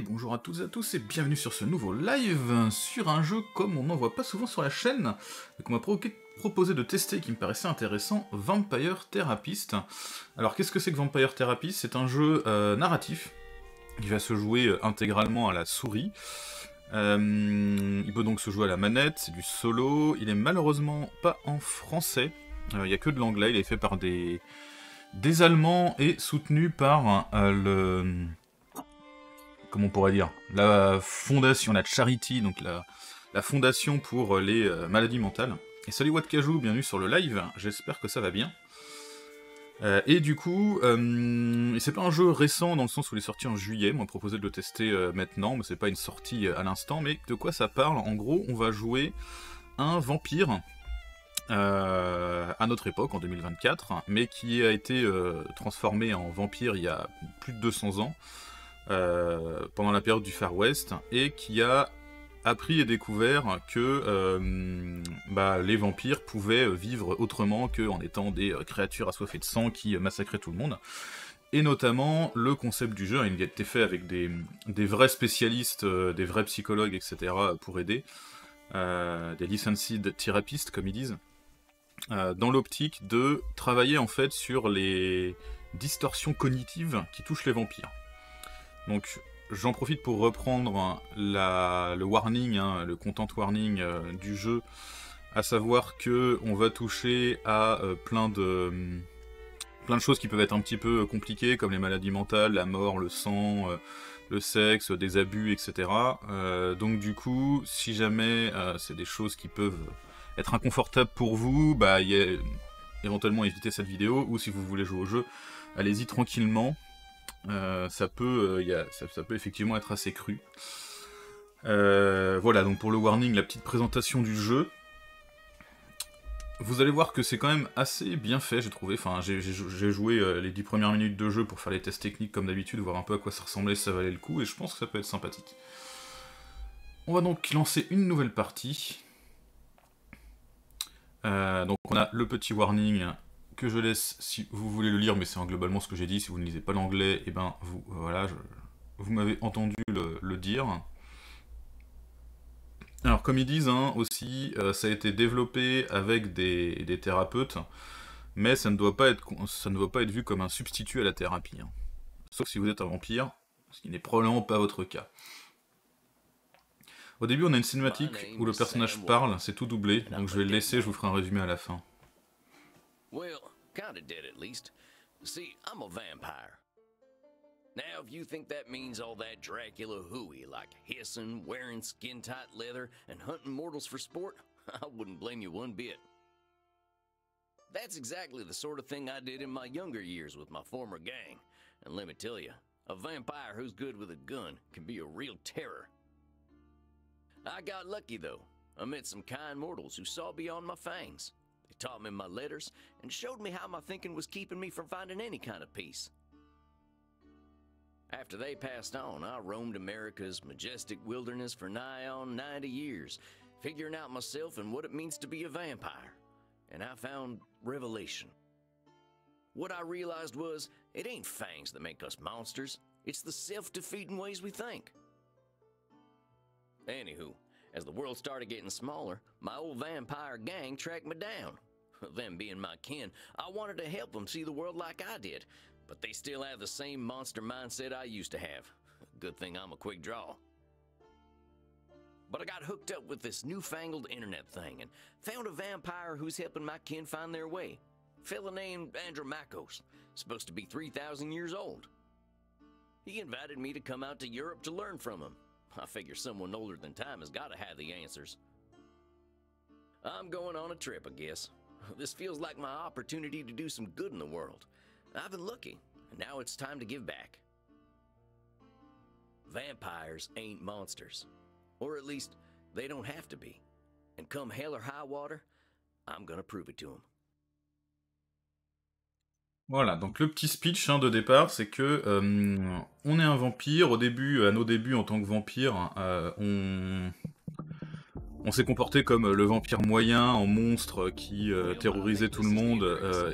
bonjour à toutes et à tous et bienvenue sur ce nouveau live sur un jeu comme on n'en voit pas souvent sur la chaîne, qu'on m'a proposé de tester qui me paraissait intéressant, Vampire Therapist. Alors qu'est-ce que c'est que Vampire Therapist C'est un jeu euh, narratif qui va se jouer euh, intégralement à la souris. Euh, il peut donc se jouer à la manette, c'est du solo, il est malheureusement pas en français, il y n'y a que de l'anglais, il est fait par des, des Allemands et soutenu par le comme on pourrait dire, la fondation, la charity, donc la, fondation pour euh, les euh, maladies mentales. Et salut cajou bienvenue sur le live, j'espère que ça va bien. Euh, et du coup, c'est pas un jeu récent dans le sens où il est sorti en juillet, moi proposé de le tester maintenant, mais c'est pas une sortie à l'instant, mais de quoi ça parle En gros, on va jouer un vampire à notre époque, en 2024, mais qui a été transformé en vampire il y a plus de 200 ans, euh, pendant la période du Far West et qui a appris et découvert que euh, bah, les vampires pouvaient euh, vivre autrement qu'en étant des créatures assoiffées de sang qui massacraient tout le monde. Et notamment, le concept du jeu, a hein, été fait avec des, vrais spécialistes, des vrais psychologues, etc., pour aider, des licensed thérapeutes, comme ils disent, dans l'optique de travailler en fait sur les distorsions cognitives qui touchent les vampires. Donc j'en profite pour reprendre le warning, hein, le content warning euh, du jeu, à savoir que on va toucher à euh, plein de mm, plein de choses qui peuvent être un petit peu euh, compliquées, comme les maladies mentales, la mort, le sang, le sexe, des abus, etc. donc du coup, si jamais c'est des choses qui peuvent être inconfortables pour vous, bah éventuellement évitez cette vidéo, ou si vous voulez jouer au jeu, allez-y tranquillement. Euh, ça, peut, euh, y ça, peut effectivement être assez cru. Euh, voilà, donc pour le warning, la petite présentation du jeu vous allez voir que c'est quand même assez bien fait, j'ai trouvé. Enfin, j'ai joué les 10 premières minutes de jeu pour faire les tests techniques comme d'habitude, voir un peu à quoi ça ressemblait, ça valait le coup, et je pense que ça peut être sympathique. On va donc lancer une nouvelle partie. donc on a le petit warning que je laisse si vous voulez le lire, mais c'est globalement ce que j'ai dit. Si vous ne lisez pas l'anglais, et eh ben vous, euh, voilà, vous m'avez entendu le, dire. Alors comme ils disent hein, aussi, euh, ça a été développé avec des, thérapeutes, mais ça ne, doit pas être, ça ne pas être vu comme un substitut à la thérapie. Hein. Sauf si vous êtes un vampire, ce qui n'est probablement pas votre cas. Au début, on a une cinématique où le personnage parle, c'est tout doublé, donc je vais le laisser, je vous ferai un résumé à la fin. Well, kinda dead, at least. See, I'm a vampire. Now, if you think that means all that Dracula hooey, like hissing, wearing skin tight leather, and hunting mortals for sport, I wouldn't blame you one bit. That's exactly the sort of thing I did in my younger years with my former gang. And let me tell you, a vampire who's good with a gun can be a real terror. I got lucky, though. I met some kind mortals who saw beyond my fangs. They taught me my letters and showed me how my thinking was keeping me from finding any kind of peace. After they passed on, I roamed America's majestic wilderness for nigh on 90 years, figuring out myself and what it means to be a vampire. And I found revelation. What I realized was it ain't fangs that make us monsters, it's the self defeating ways we think. Anywho, as the world started getting smaller, my old vampire gang tracked me down. Them being my kin, I wanted to help them see the world like I did, but they still have the same monster mindset I used to have. Good thing I'm a quick draw. But I got hooked up with this newfangled internet thing and found a vampire who's helping my kin find their way. Fella named Andromachos, supposed to be 3,000 years old. He invited me to come out to Europe to learn from him. I figure someone older than time has got to have the answers. I'm going on a trip, I guess. This feels like my opportunity to do some good in the world. I've been lucky, and now it's time to give back. Vampires ain't monsters. Or at least, they don't have to be. And come hell or high water, I'm gonna prove it to them. Voilà, donc le petit speech hein, de départ, c'est que euh, on est un vampire. Au début, à nos débuts en tant que vampire, hein, euh, on, s'est comporté comme le vampire moyen en monstre qui euh, terrorisait tout le monde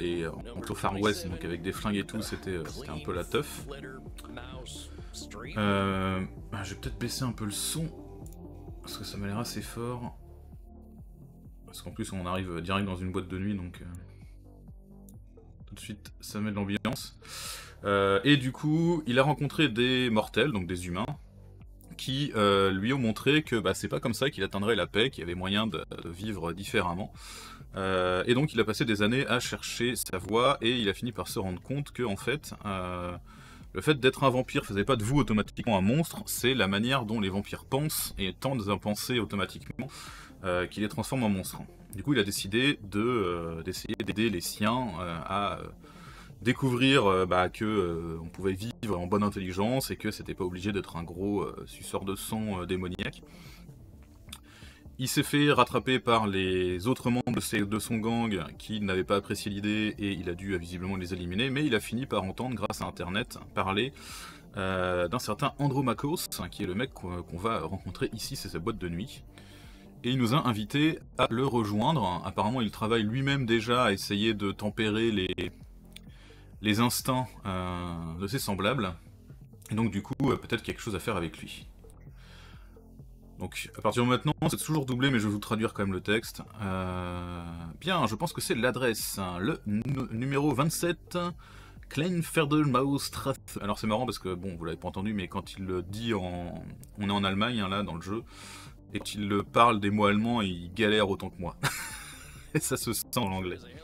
et en Far West, donc avec des flingues et tout, c'était un peu la teuf. Bah, je vais peut-être baisser un peu le son parce que ça m'a l'air assez fort. Parce qu'en plus, on arrive direct dans une boîte de nuit donc tout de suite, ça met de l'ambiance. Euh, et du coup, il a rencontré des mortels, donc des humains, qui euh, lui ont montré que bah, c'est pas comme ça qu'il atteindrait la paix, qu'il y avait moyen de, vivre différemment. Euh, et donc il a passé des années à chercher sa voie et il a fini par se rendre compte que en fait, le fait d'être un vampire faisait pas de vous automatiquement un monstre, c'est la manière dont les vampires pensent et tendent à penser automatiquement qui les transforme en monstres. Du coup, il a décidé euh, d'essayer d'aider les siens euh, à euh, découvrir qu'on bah, que on pouvait vivre en bonne intelligence et que c'était pas obligé d'être un gros suceur de sang démoniaque. Il s'est fait rattraper par les autres membres de, son gang qui n'avaient pas apprécié l'idée et il a dû visiblement les éliminer, mais il a fini par entendre, grâce à Internet, parler d'un certain Andromakos, qui est le mec qu'on va rencontrer ici, c'est sa boîte de nuit et il nous a invités à le rejoindre. Apparemment, il travaille lui-même déjà à essayer de tempérer les, les instincts euh, de ses semblables. Et donc, du coup, euh, peut-être quelque chose à faire avec lui. Donc, à partir de maintenant, c'est toujours doublé, mais je vais vous traduire quand même le texte. Euh, bien, je pense que c'est l'adresse. Hein. Le numéro 27, Kleinferdelmaustrath. Alors, c'est marrant parce que, bon, vous l'avez pas entendu, mais quand il le dit en. On est en Allemagne, hein, là, dans le jeu et qu'il le parle des mots allemands, il galère autant que moi. et ça se sent en anglais. et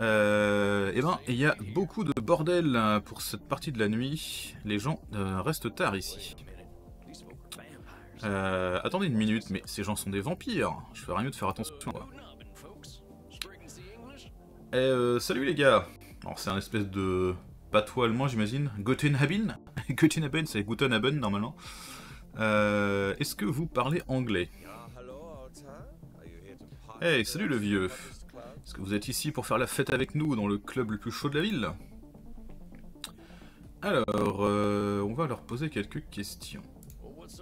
euh, eh ben, il y a beaucoup de bordel hein, pour cette partie de la nuit. Les gens euh, restent tard ici. Euh, attendez une minute, mais ces gens sont des vampires. Je ferais mieux de faire attention. Quoi. Eh, salut les gars. Alors c'est un espèce de patois allemand j'imagine. Gotenhaben Gotenhaben, c'est Gutenhaben normalement. Euh, est-ce que vous parlez anglais Hey, salut le vieux Est-ce que vous êtes ici pour faire la fête avec nous dans le club le plus chaud de la ville Alors, euh, on va leur poser quelques questions.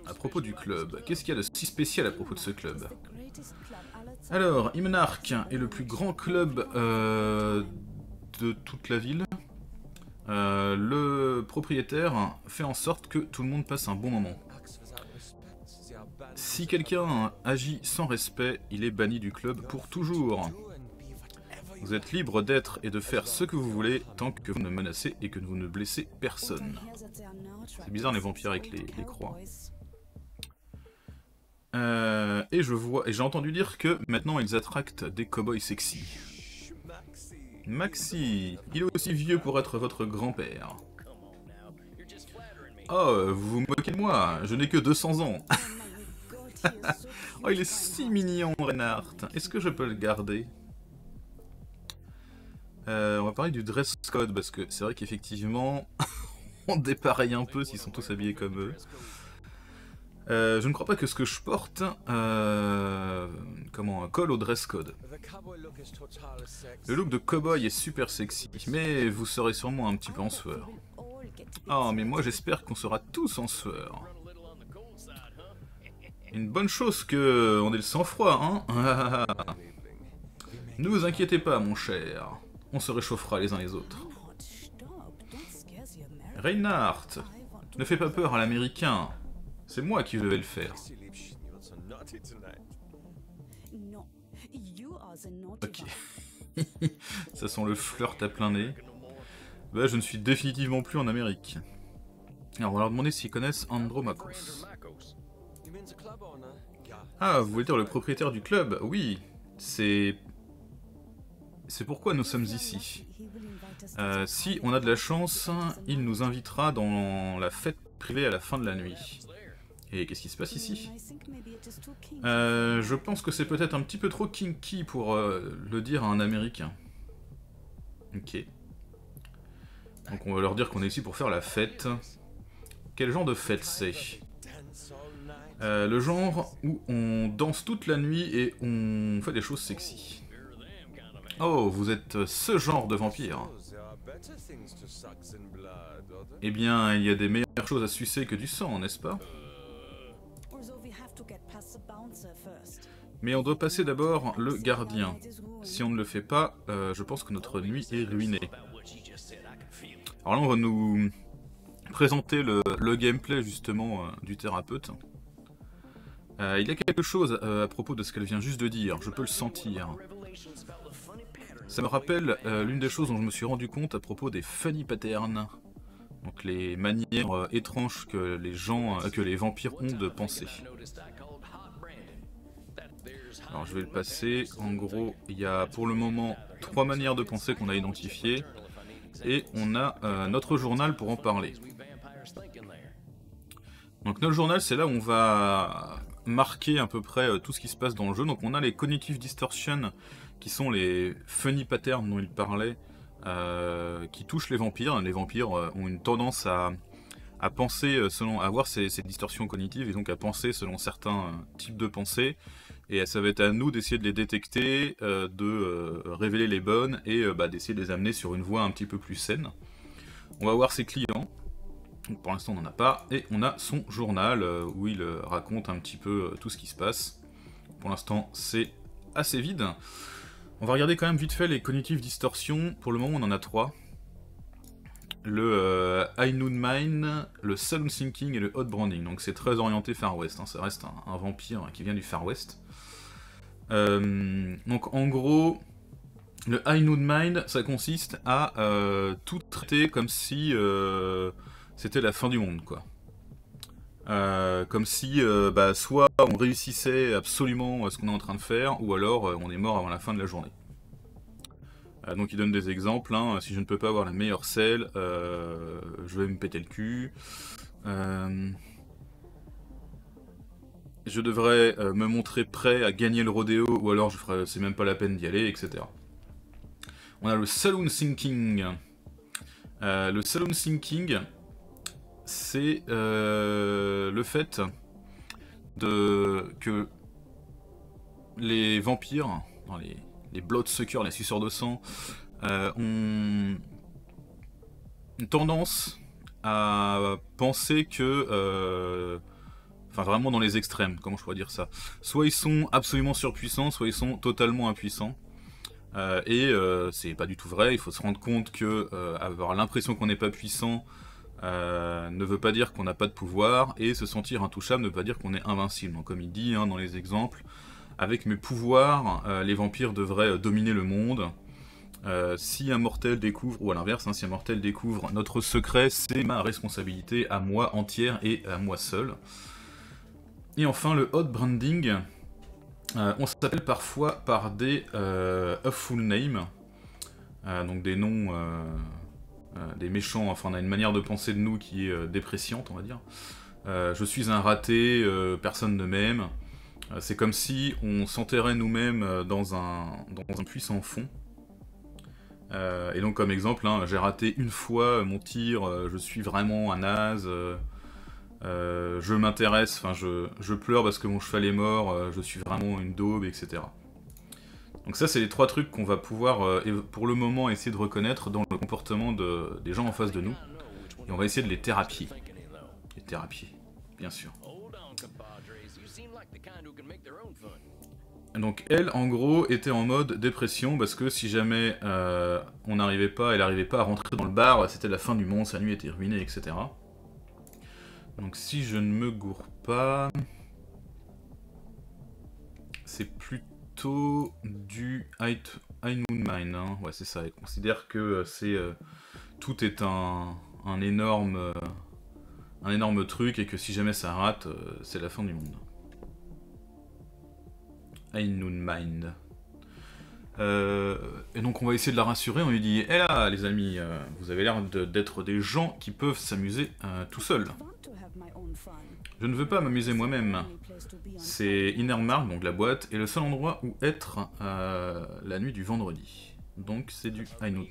À propos du club, qu'est-ce qu'il y a de si spécial à propos de ce club Alors, Imnark est le plus grand club euh, de toute la ville. le propriétaire fait en sorte que tout le monde passe un bon moment. Si quelqu'un agit sans respect, il est banni du club pour toujours. Vous êtes libre d'être et de faire ce que vous voulez tant que vous ne menacez et que vous ne blessez personne. C'est bizarre les vampires avec les, croix. Euh, et je vois, et j'ai entendu dire que maintenant ils attractent des cow-boys sexy. Maxi, il est aussi vieux pour être votre grand-père. Oh, vous vous moquez de moi, je n'ai que 200 ans oh, il est si mignon, Reinhardt. Est-ce que je peux le garder euh, On va parler du dress code, parce que c'est vrai qu'effectivement, on dépareille un peu s'ils sont tous habillés comme eux. Euh, je ne crois pas que ce que je porte, euh, comment, colle au dress code. Le look de cowboy est super sexy, mais vous serez sûrement un petit peu en sueur. Oh, mais moi j'espère qu'on sera tous en sueur. Une bonne chose que on ait le sang-froid, hein Ne vous inquiétez pas, mon cher. On se réchauffera les uns les autres. Reinhardt, ne fais pas peur à l'américain. C'est moi qui devais le faire. Ok. Ça sent le flirt à plein nez. Bah, je ne suis définitivement plus en Amérique. Alors, on va leur demander s'ils connaissent Andromacos. Ah, vous voulez dire le propriétaire du club Oui, c'est... C'est pourquoi nous sommes ici. Euh, si on a de la chance, il nous invitera dans la fête privée à la fin de la nuit. Et qu'est-ce qui se passe ici euh, Je pense que c'est peut-être un petit peu trop kinky pour euh, le dire à un Américain. Ok. Donc on va leur dire qu'on est ici pour faire la fête. Quel genre de fête c'est euh, le genre où on danse toute la nuit et on fait des choses sexy. Oh, vous êtes ce genre de vampire. Eh bien, il y a des meilleures choses à sucer que du sang, n'est-ce pas Mais on doit passer d'abord le gardien. Si on ne le fait pas, euh, je pense que notre nuit est ruinée. Alors là, on va nous présenter le, gameplay justement euh, du thérapeute. Euh, il y a quelque chose euh, à propos de ce qu'elle vient juste de dire, je peux le sentir. Ça me rappelle euh, l'une des choses dont je me suis rendu compte à propos des funny patterns. Donc les manières étranges que les gens, que les vampires ont de penser. Alors je vais le passer. En gros, il y a pour le moment trois manières de penser qu'on a identifiées. Et on a notre journal pour en parler. Donc notre journal, c'est là où on va marquer à peu près euh, tout ce qui se passe dans le jeu. Donc on a les cognitive Distortions qui sont les funny patterns dont il parlait, euh, qui touchent les vampires. Les vampires euh, ont une tendance à, à penser selon, à avoir ces, ces, distorsions cognitives et donc à penser selon certains types de pensées. Et ça va être à nous d'essayer de les détecter, de révéler les bonnes et bah, d'essayer de les amener sur une voie un petit peu plus saine. On va voir ses clients pour l'instant on n'en a pas. Et on a son journal euh, où il euh, raconte un petit peu euh, tout ce qui se passe. Pour l'instant c'est assez vide. On va regarder quand même vite fait les cognitives distorsions. Pour le moment on en a trois. Le High Noon le Sound Thinking et le Hot Branding. Donc c'est très orienté Far West. Hein. Ça reste un, vampire hein, qui vient du Far West. donc en gros, le High Mind, ça consiste à tout traiter comme si c'était la fin du monde, quoi. Euh, comme si, euh, bah, soit on réussissait absolument euh, ce qu'on est en train de faire, ou alors on est mort avant la fin de la journée. donc il donne des exemples, hein. si je ne peux pas avoir la meilleure selle, je vais me péter le cul. je devrais me montrer prêt à gagner le rodéo, ou alors je ferai, c'est même pas la peine d'y aller, etc. On a le saloon sinking. le saloon sinking c'est euh, le fait que les vampires, les, les bloodsuckers, les suceurs de sang, euh, ont une tendance à penser que... Euh, enfin vraiment dans les extrêmes, comment je pourrais dire ça Soit ils sont absolument surpuissants, soit ils sont totalement impuissants. et c'est pas du tout vrai, il faut se rendre compte que avoir l'impression qu'on n'est pas puissant, euh, ne veut pas dire qu'on n'a pas de pouvoir, et se sentir intouchable ne veut pas dire qu'on est invincible. comme il dit hein, dans les exemples, avec mes pouvoirs, euh, les vampires devraient euh, dominer le monde. si un mortel découvre, ou à l'inverse, hein, si un mortel découvre notre secret, c'est ma responsabilité à moi entière et à moi seul. Et enfin, le hot branding. on s'appelle parfois par des a full name, donc des noms euh, des méchants, enfin on a une manière de penser de nous qui est euh, dépréciante, on va dire. Euh, je suis un raté, personne ne m'aime. c'est comme si on s'enterrait nous-mêmes dans un, dans un puits fond. et donc comme exemple, hein, j'ai raté une fois mon tir, je suis vraiment un naze, je m'intéresse, enfin je, je, pleure parce que mon cheval est mort, je suis vraiment une daube, etc. Donc ça, c'est les trois trucs qu'on va pouvoir, euh, pour le moment, essayer de reconnaître dans le comportement des gens en face de nous. Et on va essayer de les thérapier. Les thérapier, bien sûr. Donc elle, en gros, était en mode dépression parce que si jamais euh, on n'arrivait pas, elle n'arrivait pas à rentrer dans le bar, c'était la fin du monde, sa nuit était ruinée, etc. Donc si je ne me gourre pas... C'est plutôt du High Moon Mine. Hein. Ouais, c'est ça. il considère que euh, c'est euh, tout est un, un énorme, euh, un énorme truc et que si jamais ça rate, c'est la fin du monde. High Noon euh, et donc on va essayer de la rassurer, on lui dit Eh là les amis, euh, vous avez l'air d'être des gens qui peuvent s'amuser euh, tout seuls. Je ne veux pas m'amuser moi-même. C'est Inner donc la boîte, est le seul endroit où être la nuit du vendredi. Donc c'est du I Mine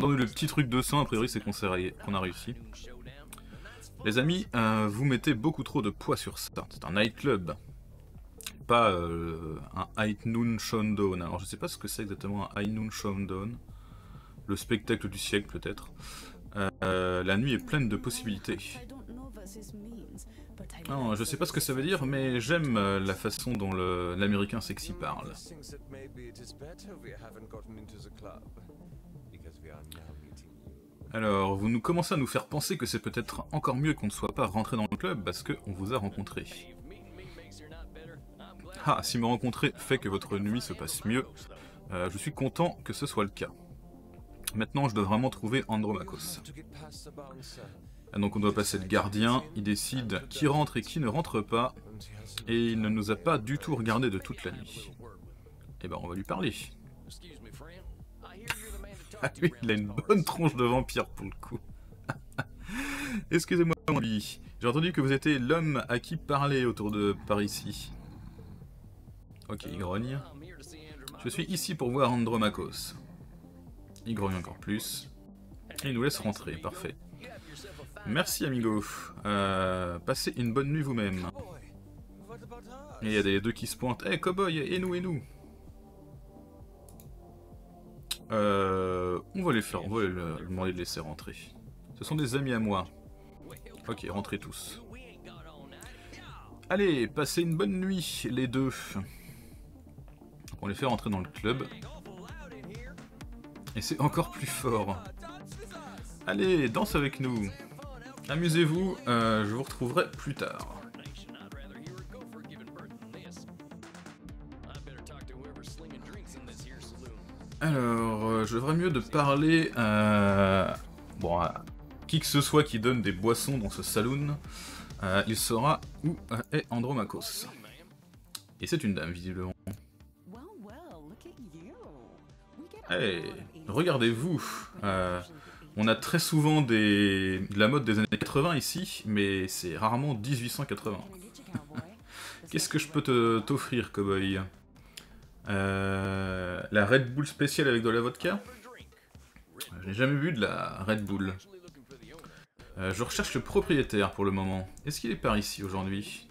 le petit truc de sang, a priori c'est qu'on a réussi. Les amis, vous mettez beaucoup trop de poids sur ça. C'est un nightclub pas euh, un High Noon showdown. Alors je sais pas ce que c'est exactement un High Noon showdown. Le spectacle du siècle peut-être. Euh, la nuit est pleine de possibilités. Non, je sais pas ce que ça veut dire, mais j'aime euh, la façon dont l'américain sexy parle. Alors, vous nous commencez à nous faire penser que c'est peut-être encore mieux qu'on ne soit pas rentré dans le club parce qu'on vous a rencontré. Ah, si me rencontrer fait que votre nuit se passe mieux, euh, je suis content que ce soit le cas. Maintenant, je dois vraiment trouver Andromakos. Euh, donc on doit passer le gardien, il décide qui rentre et qui ne rentre pas, et il ne nous a pas du tout regardé de toute la nuit. Eh ben on va lui parler. Ah oui, il a une bonne tronche de vampire pour le coup. Excusez-moi, J'ai entendu que vous étiez l'homme à qui parler autour de par ici. Ok, il grogne. Je suis ici pour voir Andromacos. Il grogne encore plus. Et il nous laisse rentrer, parfait. Merci amigo. Euh, passez une bonne nuit vous-même. il y a des deux qui se pointent. Eh hey, cowboy, et nous, et nous euh, On va les faire, on va les, leur demander de laisser rentrer. Ce sont des amis à moi. Ok, rentrez tous. Allez, passez une bonne nuit, les deux on les fait rentrer dans le club. Et c'est encore plus fort. Allez, danse avec nous. Amusez-vous, euh, je vous retrouverai plus tard. Alors, euh, je voudrais mieux de parler à... Euh, bon, à qui que ce soit qui donne des boissons dans ce saloon. il saura où est Andromacos. Et c'est une dame, visiblement. Hey, regardez-vous euh, On a très souvent des, de la mode des années 80 ici, mais c'est rarement 1880. Qu'est-ce que je peux t'offrir, cowboy euh, La Red Bull spéciale avec de la vodka euh, Je n'ai jamais vu de la Red Bull. Euh, je recherche le propriétaire pour le moment. Est-ce qu'il est par ici aujourd'hui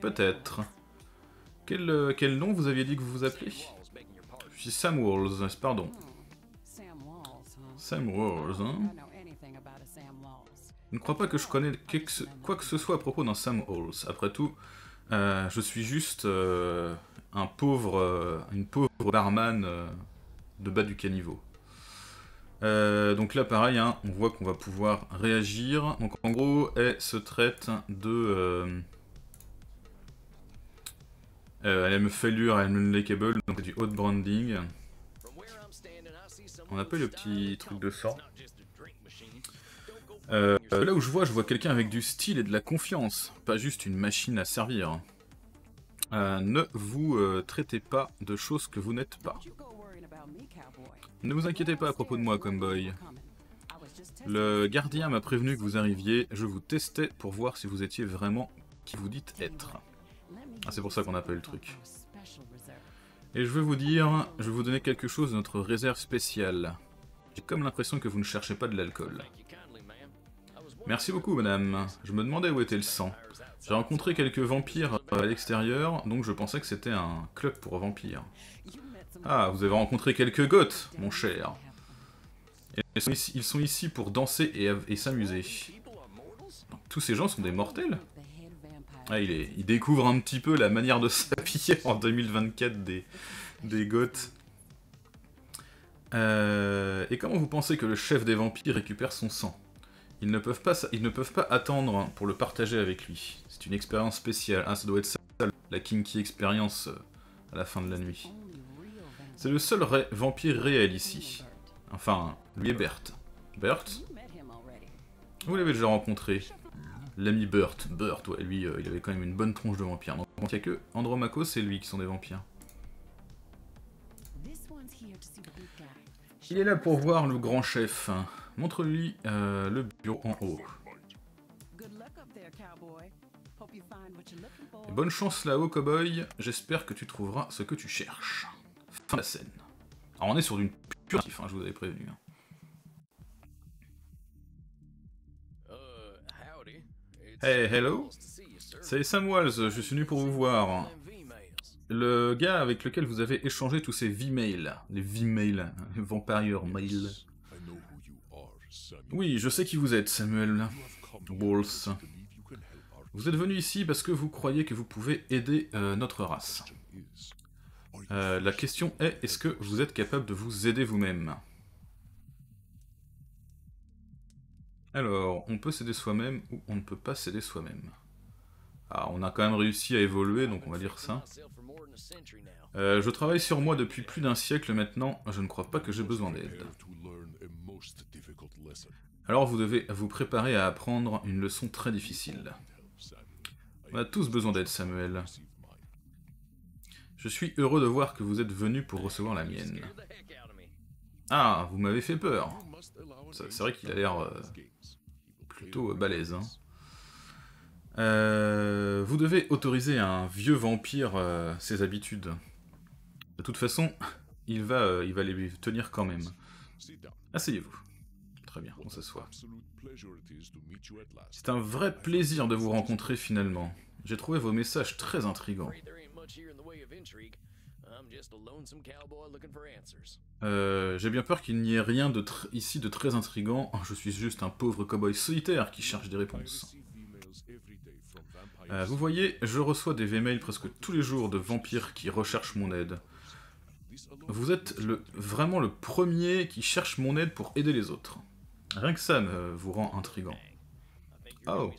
Peut-être. Quel, quel nom vous aviez dit que vous vous appelez Sam Walls, pardon. Sam Walls, hein Je ne crois pas que je connais quoi que ce soit à propos d'un Sam Walls. Après tout, euh, je suis juste euh, un pauvre, euh, une pauvre barman de bas du caniveau. donc là, pareil, hein, on voit qu'on va pouvoir réagir. Donc en gros, elle se traite de euh, elle aime Failure, elle aime donc du haut branding. On appelle le petit truc de sang. Euh, là où je vois, je vois quelqu'un avec du style et de la confiance, pas juste une machine à servir. Euh, ne vous traitez pas de choses que vous n'êtes pas. Ne vous inquiétez pas à propos de moi, Cowboy. Le gardien m'a prévenu que vous arriviez, je vous testais pour voir si vous étiez vraiment qui vous dites être. Ah, c'est pour ça qu'on appelle le truc. Et je veux vous dire, je vais vous donner quelque chose de notre réserve spéciale. J'ai comme l'impression que vous ne cherchez pas de l'alcool. Merci beaucoup, madame. Je me demandais où était le sang. J'ai rencontré quelques vampires euh, à l'extérieur, donc je pensais que c'était un club pour vampires. Ah, vous avez rencontré quelques goths, mon cher. Ils sont ici, pour danser et s'amuser. Tous ces gens sont des mortels ah, il, est, il découvre un petit peu la manière de s'habiller en 2024 des, Goths. Euh, et comment vous pensez que le chef des vampires récupère son sang ils ne, peuvent pas, ils ne peuvent pas attendre pour le partager avec lui. C'est une expérience spéciale. Ah, ça doit être ça, la kinky expérience euh, à la fin de la nuit. C'est le seul vampire réel ici. Enfin, lui et Bert. Bert Vous l'avez déjà rencontré L'ami Burt. Burt, ouais, lui, euh, il avait quand même une bonne tronche de vampire. Donc, il n'y a que Andromaco, c'est lui qui sont des vampires. Il est là pour voir le grand chef. Montre-lui euh, le bureau en haut. bonne chance là-haut, cowboy. J'espère que tu trouveras ce que tu cherches. Fin de la scène. Alors on est sur une pure hein, je vous avais prévenu. Hein. Hey, hello C'est Sam Walls, je suis venu pour vous voir. Le gars avec lequel vous avez échangé tous ces V-mails. Les V-mails, les vampires mail. Oui, je sais qui vous êtes, Samuel Walls. Vous êtes venu ici parce que vous croyez que vous pouvez aider euh, notre race. Euh, la question est, est-ce que vous êtes capable de vous aider vous-même Alors, on peut céder soi-même ou on ne peut pas céder soi-même. Ah, on a quand même réussi à évoluer, donc on va dire ça. Euh, je travaille sur moi depuis plus d'un siècle maintenant, je ne crois pas que j'ai besoin d'aide. Alors vous devez vous préparer à apprendre une leçon très difficile. On a tous besoin d'aide, Samuel. Je suis heureux de voir que vous êtes venu pour recevoir la mienne. Ah, vous m'avez fait peur. C'est vrai qu'il a l'air euh, plutôt euh, balèze. Hein. Euh, vous devez autoriser un vieux vampire ses habitudes. De toute façon, il va, il va les tenir quand même. Asseyez-vous. Très bien, on s'assoit. C'est un vrai plaisir de vous rencontrer finalement. J'ai trouvé vos messages très intrigants. Euh, j'ai bien peur qu'il n'y ait rien ici de très intrigant. Ah, je suis juste un pauvre cow-boy solitaire qui cherche des réponses. Euh, vous voyez, je reçois des V-mails presque tous les jours de vampires qui recherchent mon aide. Vous êtes le, vraiment le premier qui cherche mon aide pour aider les autres. Rien que ça ne euh, vous rend intrigant. Oh.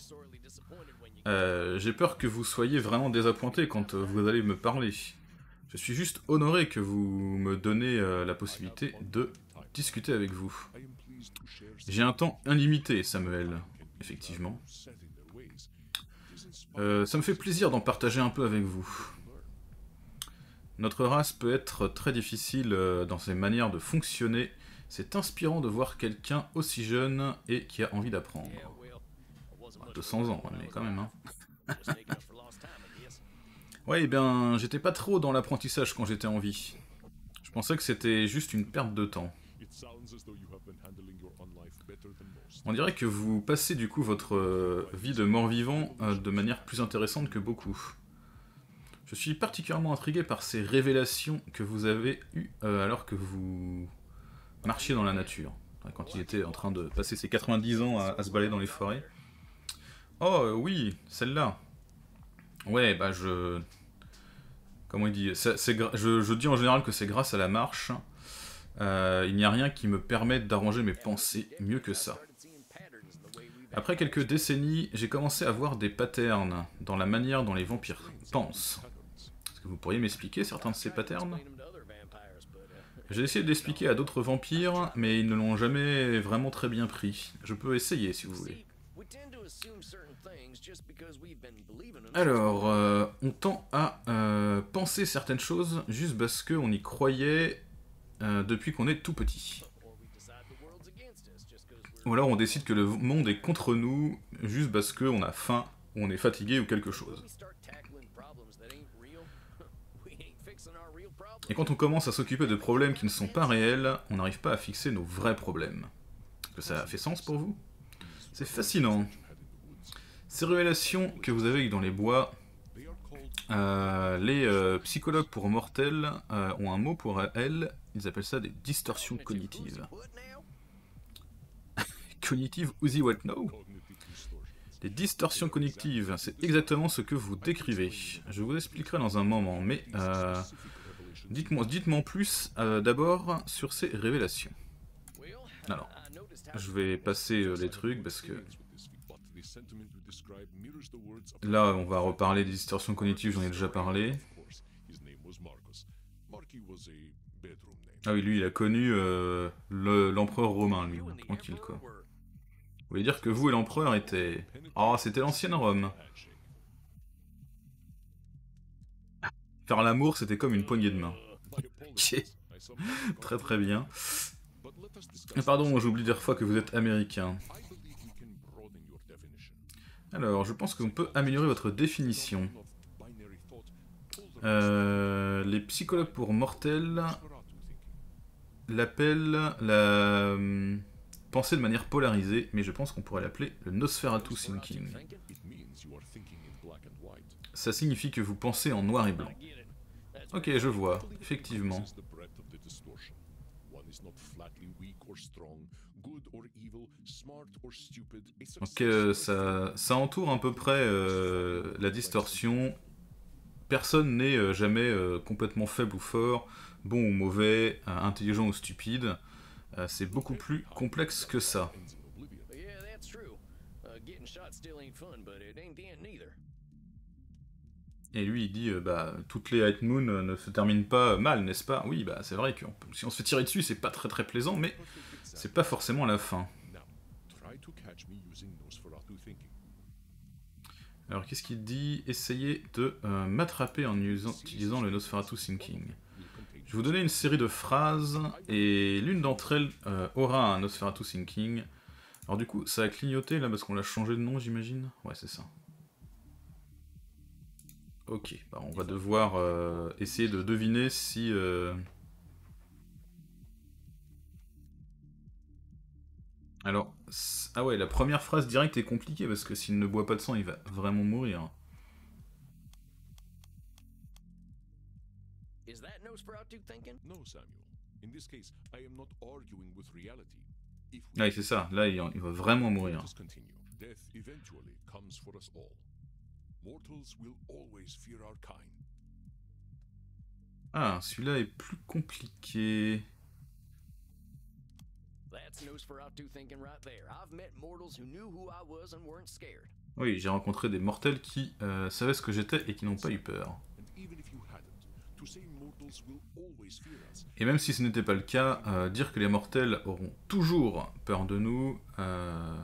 J'ai peur que vous soyez vraiment désappointé quand vous allez me parler. Je suis juste honoré que vous me donnez euh, la possibilité de discuter avec vous. J'ai un temps illimité, Samuel, effectivement. Euh, ça me fait plaisir d'en partager un peu avec vous. Notre race peut être très difficile euh, dans ses manières de fonctionner. C'est inspirant de voir quelqu'un aussi jeune et qui a envie d'apprendre. 200 ans, mais quand même. Hein. Ouais, eh bien, j'étais pas trop dans l'apprentissage quand j'étais en vie. Je pensais que c'était juste une perte de temps. On dirait que vous passez du coup votre euh, vie de mort-vivant euh, de manière plus intéressante que beaucoup. Je suis particulièrement intrigué par ces révélations que vous avez eues euh, alors que vous marchiez dans la nature. Hein, quand il était en train de passer ses 90 ans à, à se balader dans les forêts. Oh oui, celle-là. Ouais, bah je comment il dit je, dis en général que c'est grâce à la marche. Euh, il n'y a rien qui me permette d'arranger mes pensées mieux que ça. Après quelques décennies, j'ai commencé à voir des patterns dans la manière dont les vampires pensent. Est-ce que vous pourriez m'expliquer certains de ces patterns J'ai essayé d'expliquer à d'autres vampires, mais ils ne l'ont jamais vraiment très bien pris. Je peux essayer si vous voulez. Alors, euh, on tend à euh, penser certaines choses juste parce qu'on y croyait euh, depuis qu'on est tout petit. Ou alors on décide que le monde est contre nous juste parce qu'on a faim, ou on est fatigué ou quelque chose. Et quand on commence à s'occuper de problèmes qui ne sont pas réels, on n'arrive pas à fixer nos vrais problèmes. Est-ce que ça fait sens pour vous C'est fascinant. Ces révélations que vous avez eu dans les bois, euh, les euh, psychologues pour mortels euh, ont un mot pour elles, ils appellent ça des distorsions cognitives. Cognitive Uzi What Now Les distorsions cognitives, c'est exactement ce que vous décrivez. Je vous expliquerai dans un moment, mais dites-moi dites plus d'abord sur ces révélations. Alors, je vais passer les trucs parce que Là, on va reparler des distorsions cognitives, j'en ai déjà parlé. Ah oui, lui, il a connu euh, l'empereur romain, lui. Tranquille, quoi. Vous voulez dire que vous et l'empereur étaient... Ah, c'était l'ancienne Rome. Faire l'amour, c'était comme une uh, poignée de main. Ok. très très bien. Pardon, j'oublie des fois que vous êtes américain. Alors, je pense qu'on peut améliorer votre définition. Euh, les psychologues pour mortels l'appellent la euh, pensée de manière polarisée, mais je pense qu'on pourrait l'appeler le Nosferatu thinking. Ça signifie que vous pensez en noir et blanc. Ok, je vois, effectivement. Donc euh, ça, entoure à peu près euh, la distorsion. Personne n'est euh, jamais complètement faible ou fort, bon ou mauvais, intelligent ou stupide. C'est beaucoup plus complexe que ça. Uh, Et lui, il dit, bah, toutes les High Moon ne se terminent pas mal, n'est-ce pas Oui, bah, c'est vrai que si on se fait tirer dessus, c'est pas très très plaisant, mais c'est pas forcément la fin. Alors qu'est-ce qu'il dit Essayez de euh, m'attraper en utilisant le Nosferatu Thinking. Je vous donnais une série de phrases, et l'une d'entre elles euh, aura un Nosferatu Thinking. Alors du coup, ça a clignoté là parce qu'on l'a changé de nom, j'imagine Ouais, c'est ça. Ok, bah, on va devoir euh, essayer de deviner si... Alors, ah ouais, la première phrase directe est compliquée parce que s'il ne boit pas de sang, il va vraiment mourir. Is that c'est ça. Là, il, va vraiment mourir. Ah, celui-là est plus compliqué. Oui, j'ai rencontré des mortels qui euh, savaient ce que j'étais et qui n'ont pas eu peur. Et même si ce n'était pas le cas, euh, dire que les mortels auront toujours peur de nous euh,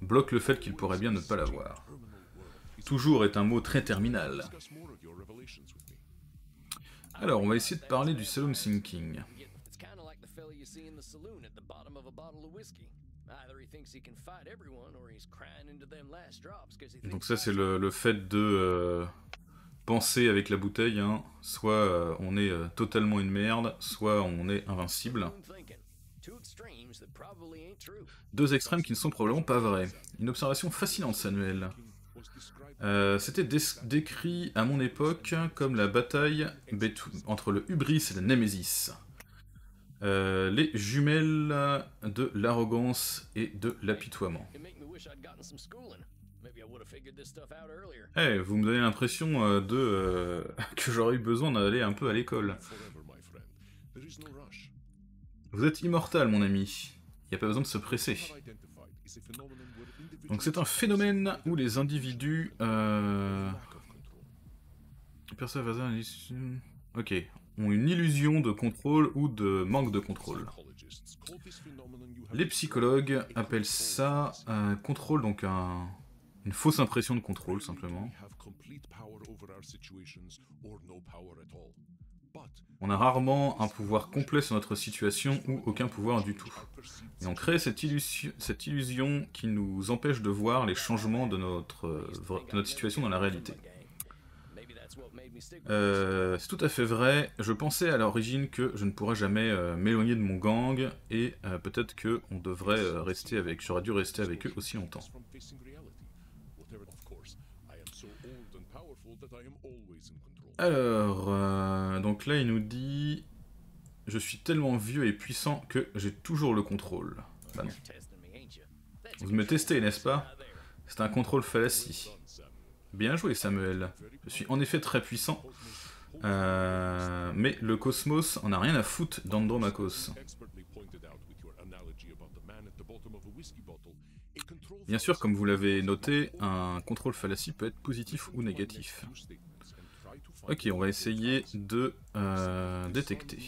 bloque le fait qu'ils pourraient bien ne pas l'avoir. Toujours est un mot très terminal. Alors, on va essayer de parler du saloon Thinking. Donc ça c'est le, fait de euh, penser avec la bouteille, hein. soit euh, on est euh, totalement une merde, soit on est invincible. Deux extrêmes qui ne sont probablement pas vrais. Une observation fascinante, Samuel. C'était décrit à mon époque comme la bataille entre le hubris et la némésis. Euh, les jumelles de l'arrogance et de l'apitoiement. hey, eh, vous me donnez l'impression euh, de euh, que j'aurais eu besoin d'aller un peu à l'école. Vous êtes immortal, mon ami. Il n'y a pas besoin de se presser. Donc c'est un phénomène où les individus... Euh... Ok, ont une illusion de contrôle ou de manque de contrôle. Les psychologues appellent ça un contrôle, donc une fausse impression de contrôle simplement. On a rarement un pouvoir complet sur notre situation ou aucun pouvoir du tout. Et on crée cette illusion, cette illusion qui nous empêche de voir les changements de notre, de notre situation dans la réalité. Euh, c'est tout à fait vrai. Je pensais à l'origine que je ne pourrais jamais euh, m'éloigner de mon gang et euh, peut-être que on devrait rester avec. J'aurais dû rester avec eux aussi longtemps. Alors, donc là, il nous dit Je suis tellement vieux et puissant que j'ai toujours le contrôle. Vous me testez, n'est-ce pas C'est un contrôle fallacie. Bien joué Samuel. Je suis en effet très puissant. Euh, mais le cosmos en a rien à foutre d'Andromacos. Bien sûr, comme vous l'avez noté, un contrôle fallacie peut être positif ou négatif. Ok, on va essayer de euh, détecter.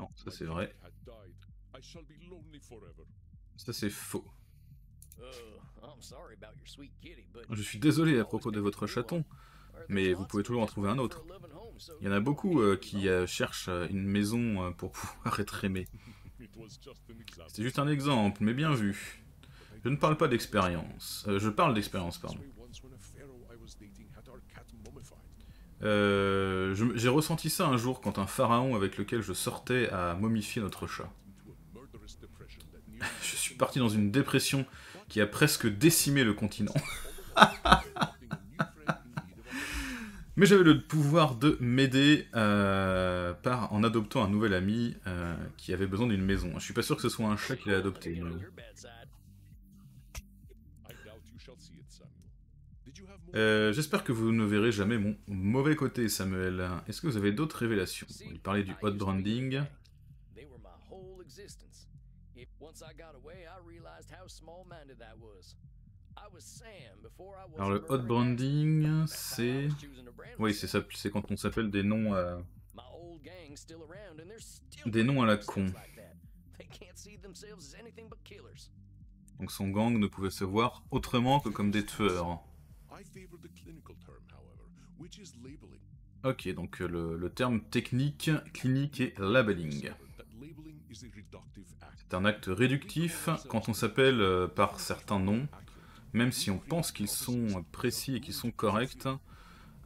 Non, ça c'est vrai. Ça c'est faux. Euh, je suis désolé à propos de votre chaton, mais vous pouvez toujours en trouver un autre. Il y en a beaucoup euh, qui euh, cherchent une maison pour pouvoir être aimé. C'est juste un exemple, mais bien vu. Je ne parle pas d'expérience. je parle d'expérience, pardon. J'ai ressenti ça un jour quand un pharaon avec lequel je sortais a momifié notre chat parti dans une dépression qui a presque décimé le continent. Mais j'avais le pouvoir de m'aider euh, en adoptant un nouvel ami euh, qui avait besoin d'une maison. Je suis pas sûr que ce soit un chat qu'il a adopté. Euh, j'espère que vous ne verrez jamais mon mauvais côté, Samuel. Est-ce que vous avez d'autres révélations Il parlait du hot branding. Alors le hot branding, c'est... Oui, c'est ça, c'est quand on s'appelle des noms à... Euh, des noms à la con. Donc son gang ne pouvait se voir autrement que comme des tueurs. Ok, donc euh, le, le terme technique, clinique et labeling. C'est un acte réductif quand on s'appelle euh, par certains noms, même si on pense qu'ils sont précis et qu'ils sont corrects,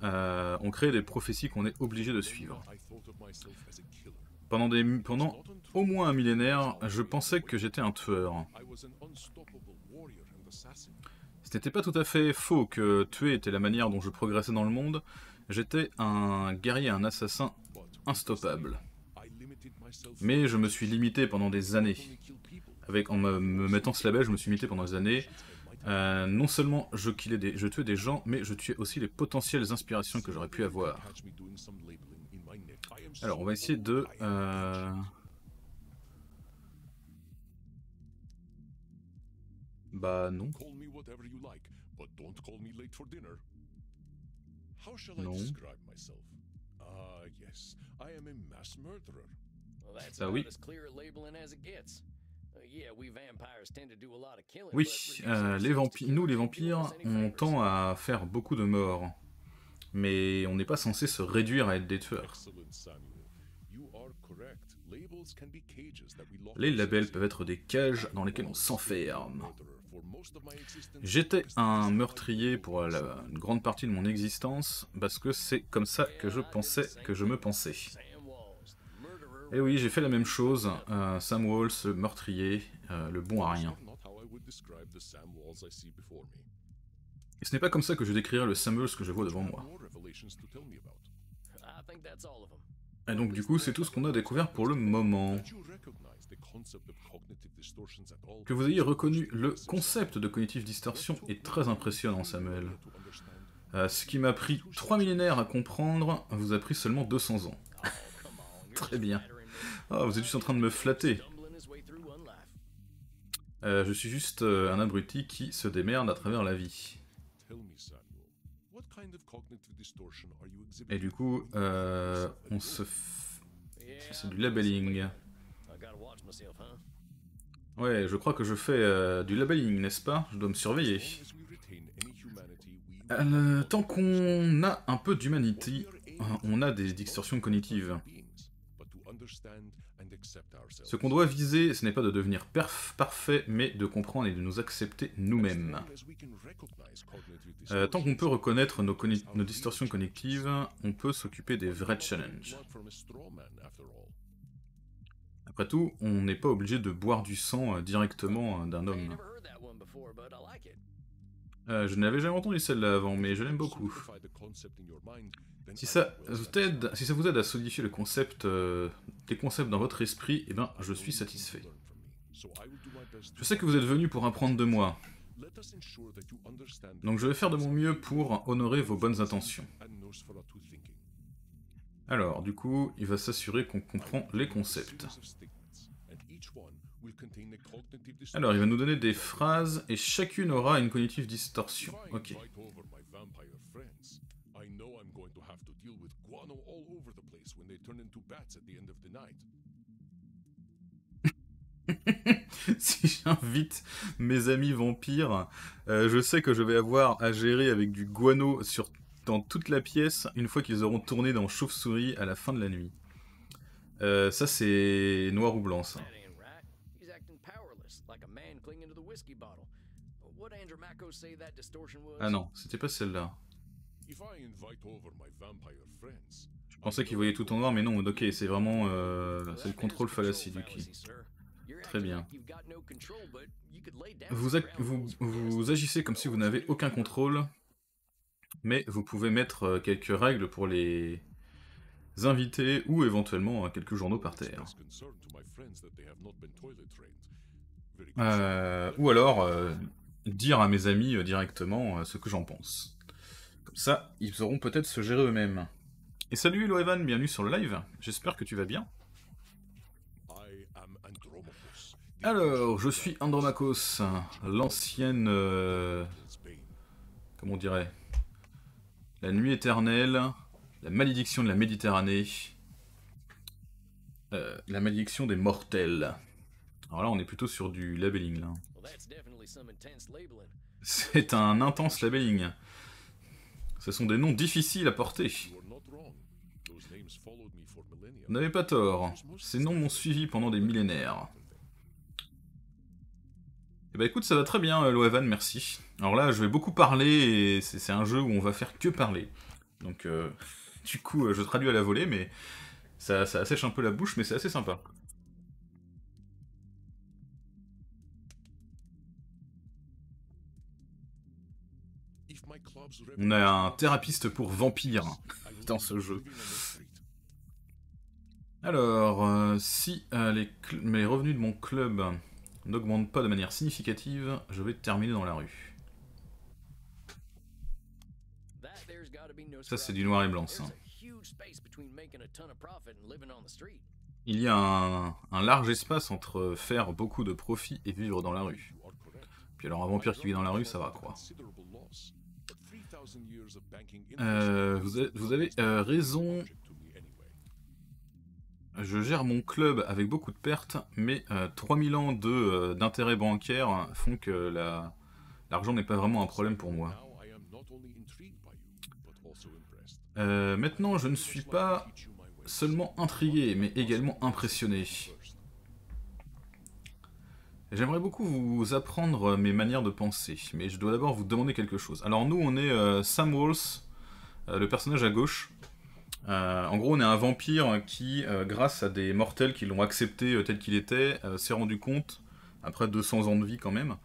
euh, on crée des prophéties qu'on est obligé de suivre. Pendant, pendant au moins un millénaire, je pensais que j'étais un tueur. Ce n'était pas tout à fait faux que tuer était la manière dont je progressais dans le monde, j'étais un guerrier, un assassin instoppable. Mais je me suis limité pendant des années. Avec, en me, mettant ce label, je me suis limité pendant des années. Euh, non seulement je, des, je tuais des gens, mais je tuais aussi les potentielles inspirations que j'aurais pu avoir. Alors, on va essayer de... Euh, bah non. Non. Ah bah oui. Oui, euh, nous les vampires, on tend à faire beaucoup de morts. Mais on n'est pas censé se réduire à être des tueurs. Les labels peuvent être des cages dans lesquelles on s'enferme. J'étais un meurtrier pour une grande partie de mon existence parce que c'est comme ça que je pensais que je me pensais. Et eh oui, j'ai fait la même chose. Euh, Sam Walls, le meurtrier, euh, le bon à rien. Et ce n'est pas comme ça que je décrirais le Sam Walls que je vois devant moi. Et donc du coup, c'est tout ce qu'on a découvert pour le moment. Que vous ayez reconnu le concept de cognitive distorsion est très impressionnant, Samuel. Euh, ce qui m'a pris trois millénaires à comprendre vous a pris seulement 200 ans. très bien. Oh, vous êtes juste en train de me flatter. Euh, je suis juste euh, un abruti qui se démerde à travers la vie. Et du coup, euh, on se... C'est du labeling. Ouais, je crois que je fais du labeling, n'est-ce pas Je dois me surveiller. tant qu'on a un peu d'humanité, on a des distorsions cognitives. Ce qu'on doit viser, ce n'est pas de devenir parfait, mais de comprendre et de nous accepter nous-mêmes. Euh, tant qu'on peut reconnaître nos, nos distorsions connectives, on peut s'occuper des vrais challenges. Après tout, on n'est pas obligé de boire du sang euh, directement euh, d'un homme. je n'avais jamais entendu celle-là avant, mais je l'aime beaucoup. Si ça, vous aide, si ça vous aide à solidifier le concept des concepts dans votre esprit, eh bien, je suis satisfait. Je sais que vous êtes venu pour apprendre de moi. Donc je vais faire de mon mieux pour honorer vos bonnes intentions. Alors, du coup, il va s'assurer qu'on comprend les concepts. Alors, il va nous donner des phrases, et chacune aura une cognitive distorsion. Ok. si j'invite mes amis vampires, euh, je sais que je vais avoir à gérer avec du guano sur, dans toute la pièce une fois qu'ils auront tourné dans Chauve-souris à la fin de la nuit. Euh, ça, c'est noir ou blanc, ça. Ah non, c'était pas celle-là. Je pensais qu'il voyait tout en noir, mais non, ok, c'est vraiment... Euh, c'est le contrôle fallacie du qui Très bien. Vous, agissez comme si vous n'avez aucun contrôle, mais vous pouvez mettre euh, quelques règles pour les invités ou éventuellement euh, quelques journaux par terre. ou alors dire à mes amis directement ce que j'en pense. Comme ça, ils sauront peut-être se gérer eux-mêmes. Et salut Loevan, bienvenue sur le live, j'espère que tu vas bien. Alors, je suis Andromachos, l'ancienne... Euh, comment on dirait La nuit éternelle, la malédiction de la Méditerranée, euh, la malédiction des mortels. Alors là, on est plutôt sur du labelling. là. C'est un intense labeling. Ce sont des noms difficiles à porter. Vous n'avez pas tort. Ces noms m'ont suivi pendant des millénaires. Et eh bah ben, écoute, ça va très bien, euh, Loevan, merci. Alors là, je vais beaucoup parler, et c'est un jeu où on va faire que parler. Donc, euh, du coup, euh, je traduis à la volée, mais ça, ça assèche un peu la bouche, mais c'est assez sympa. On a un thérapeute pour vampires dans ce jeu. Alors, euh, si euh, mes les, revenus de mon club n'augmentent pas de manière significative, je vais terminer dans la rue. Ça, c'est du noir et blanc, ça. Il y a un, large espace entre faire beaucoup de profit et vivre dans la rue. Puis alors, un vampire qui vit dans la rue, ça va, quoi. Euh, vous avez, raison je gère mon club avec beaucoup de pertes, mais 3000 euh, ans euh, d'intérêts bancaire bancaires font que l'argent n'est pas vraiment un problème pour moi. Euh, maintenant, je ne suis pas seulement intrigué, mais également impressionné. J'aimerais beaucoup vous apprendre mes manières de penser, mais je dois d'abord vous demander quelque chose. Alors nous, on est Sam Walls, le personnage à gauche, euh, en gros, on est un vampire qui, euh, grâce à des mortels qui l'ont accepté euh, tel qu'il était, s'est rendu compte, après 200 ans de vie quand même,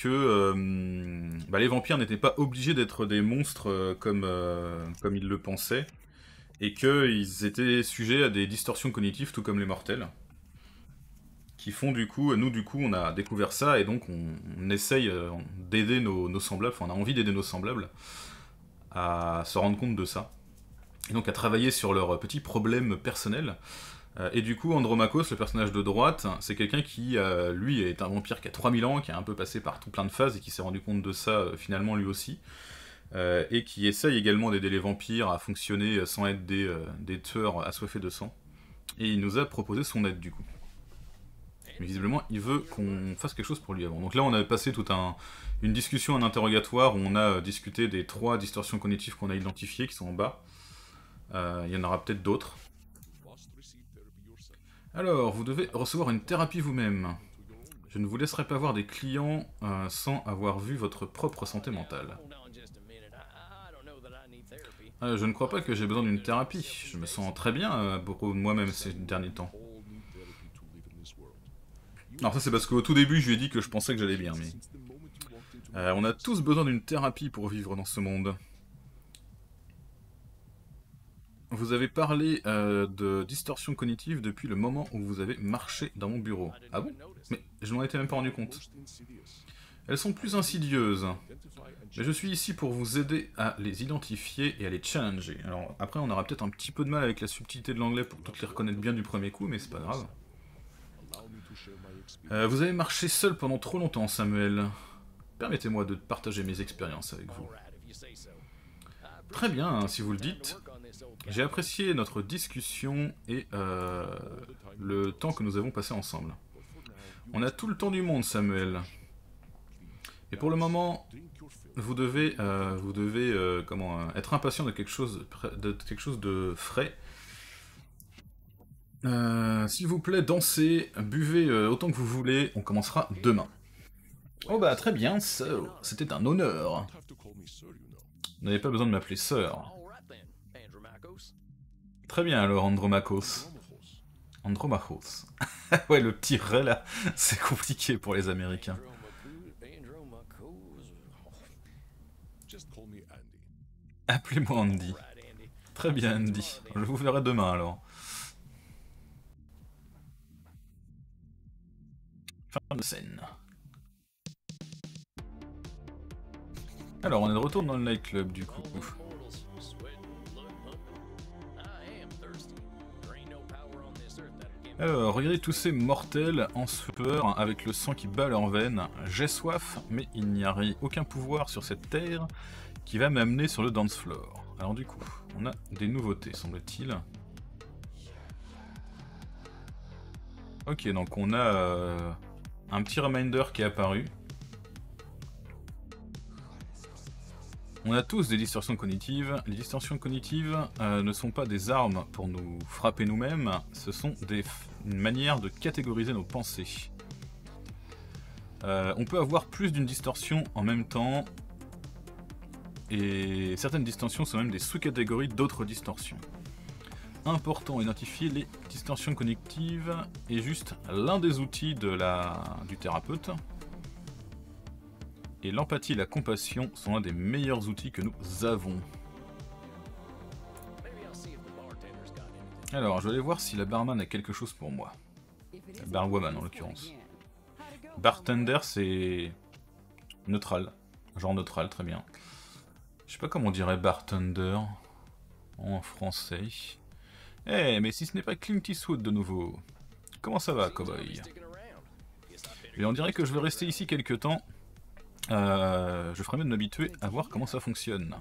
que bah, les vampires n'étaient pas obligés d'être des monstres comme, ils le pensaient, et qu'ils étaient sujets à des distorsions cognitives tout comme les mortels qui font du coup, nous du coup, on a découvert ça et donc on, essaye d'aider nos, nos, semblables, enfin on a envie d'aider nos semblables à se rendre compte de ça et donc à travailler sur leurs petits problèmes personnels. Euh, et du coup, Andromacos, le personnage de droite, c'est quelqu'un qui, euh, lui, est un vampire qui a 3000 ans, qui a un peu passé par tout plein de phases et qui s'est rendu compte de ça euh, finalement lui aussi. et qui essaye également d'aider les vampires à fonctionner sans être des, tueurs assoiffés de sang. Et il nous a proposé son aide du coup. Mais visiblement, il veut qu'on fasse quelque chose pour lui avant. Donc là, on a passé toute un, une discussion, un interrogatoire où on a discuté des trois distorsions cognitives qu'on a identifiées qui sont en bas. Euh, il y en aura peut-être d'autres. Alors, vous devez recevoir une thérapie vous-même. Je ne vous laisserai pas voir des clients euh, sans avoir vu votre propre santé mentale. Euh, je ne crois pas que j'ai besoin d'une thérapie. Je me sens très bien beaucoup moi-même ces derniers temps. Alors ça c'est parce qu'au tout début je lui ai dit que je pensais que j'allais bien, mais... on a tous besoin d'une thérapie pour vivre dans ce monde. Vous avez parlé euh, de distorsion cognitive depuis le moment où vous avez marché dans mon bureau. Ah bon Mais je n'en étais même pas rendu compte. Elles sont plus insidieuses. Mais je suis ici pour vous aider à les identifier et à les challenger. Alors après, on aura peut-être un petit peu de mal avec la subtilité de l'anglais pour toutes les reconnaître bien du premier coup, mais c'est pas grave. Euh, vous avez marché seul pendant trop longtemps, Samuel. Permettez-moi de partager mes expériences avec vous. Très bien, hein, si vous le dites. J'ai apprécié notre discussion et euh, le temps que nous avons passé ensemble. On a tout le temps du monde, Samuel. Et pour le moment, vous devez, euh, vous devez euh, comment, être impatient de quelque chose de, quelque chose de frais. S'il vous plaît, dansez, buvez autant que vous voulez. On commencera demain. Oh bah très bien, c'était un honneur. Vous n'avez pas besoin de m'appeler sœur. Très bien alors, Andromachos. Andromachos. ouais, le petit vrai là, c'est compliqué pour les Américains. Oh. Appelez-moi Andy. Très bien, Andy. Je vous verrai demain alors. Fin de scène. Alors, on est de retour dans le nightclub du coup. Alors, regardez tous ces mortels en sueur, avec le sang qui bat leurs veines. J'ai soif, mais il n'y a aucun pouvoir sur cette terre qui va m'amener sur le dance floor. Alors du coup, on a des nouveautés, semble-t-il. Ok, donc on a euh, un petit reminder qui est apparu. On a tous des distorsions cognitives. Les distorsions cognitives euh, ne sont pas des armes pour nous frapper nous-mêmes, ce sont des manières de catégoriser nos pensées. Euh, on peut avoir plus d'une distorsion en même temps, et certaines distorsions sont même des sous-catégories d'autres distorsions. Important, identifier les distorsions cognitives est juste l'un des outils de la, du thérapeute et l'empathie et la compassion sont un des meilleurs outils que nous avons. Alors, je vais aller voir si la barman a quelque chose pour moi. barwoman, en l'occurrence. Bartender, c'est... Neutral. Genre neutral, très bien. Je sais pas comment on dirait bartender en français. Eh, mais si ce n'est pas Clint Eastwood de nouveau. Comment ça va, cowboy Et on dirait que je vais rester ici quelques temps. Euh, je ferai mieux de m'habituer à voir comment ça fonctionne.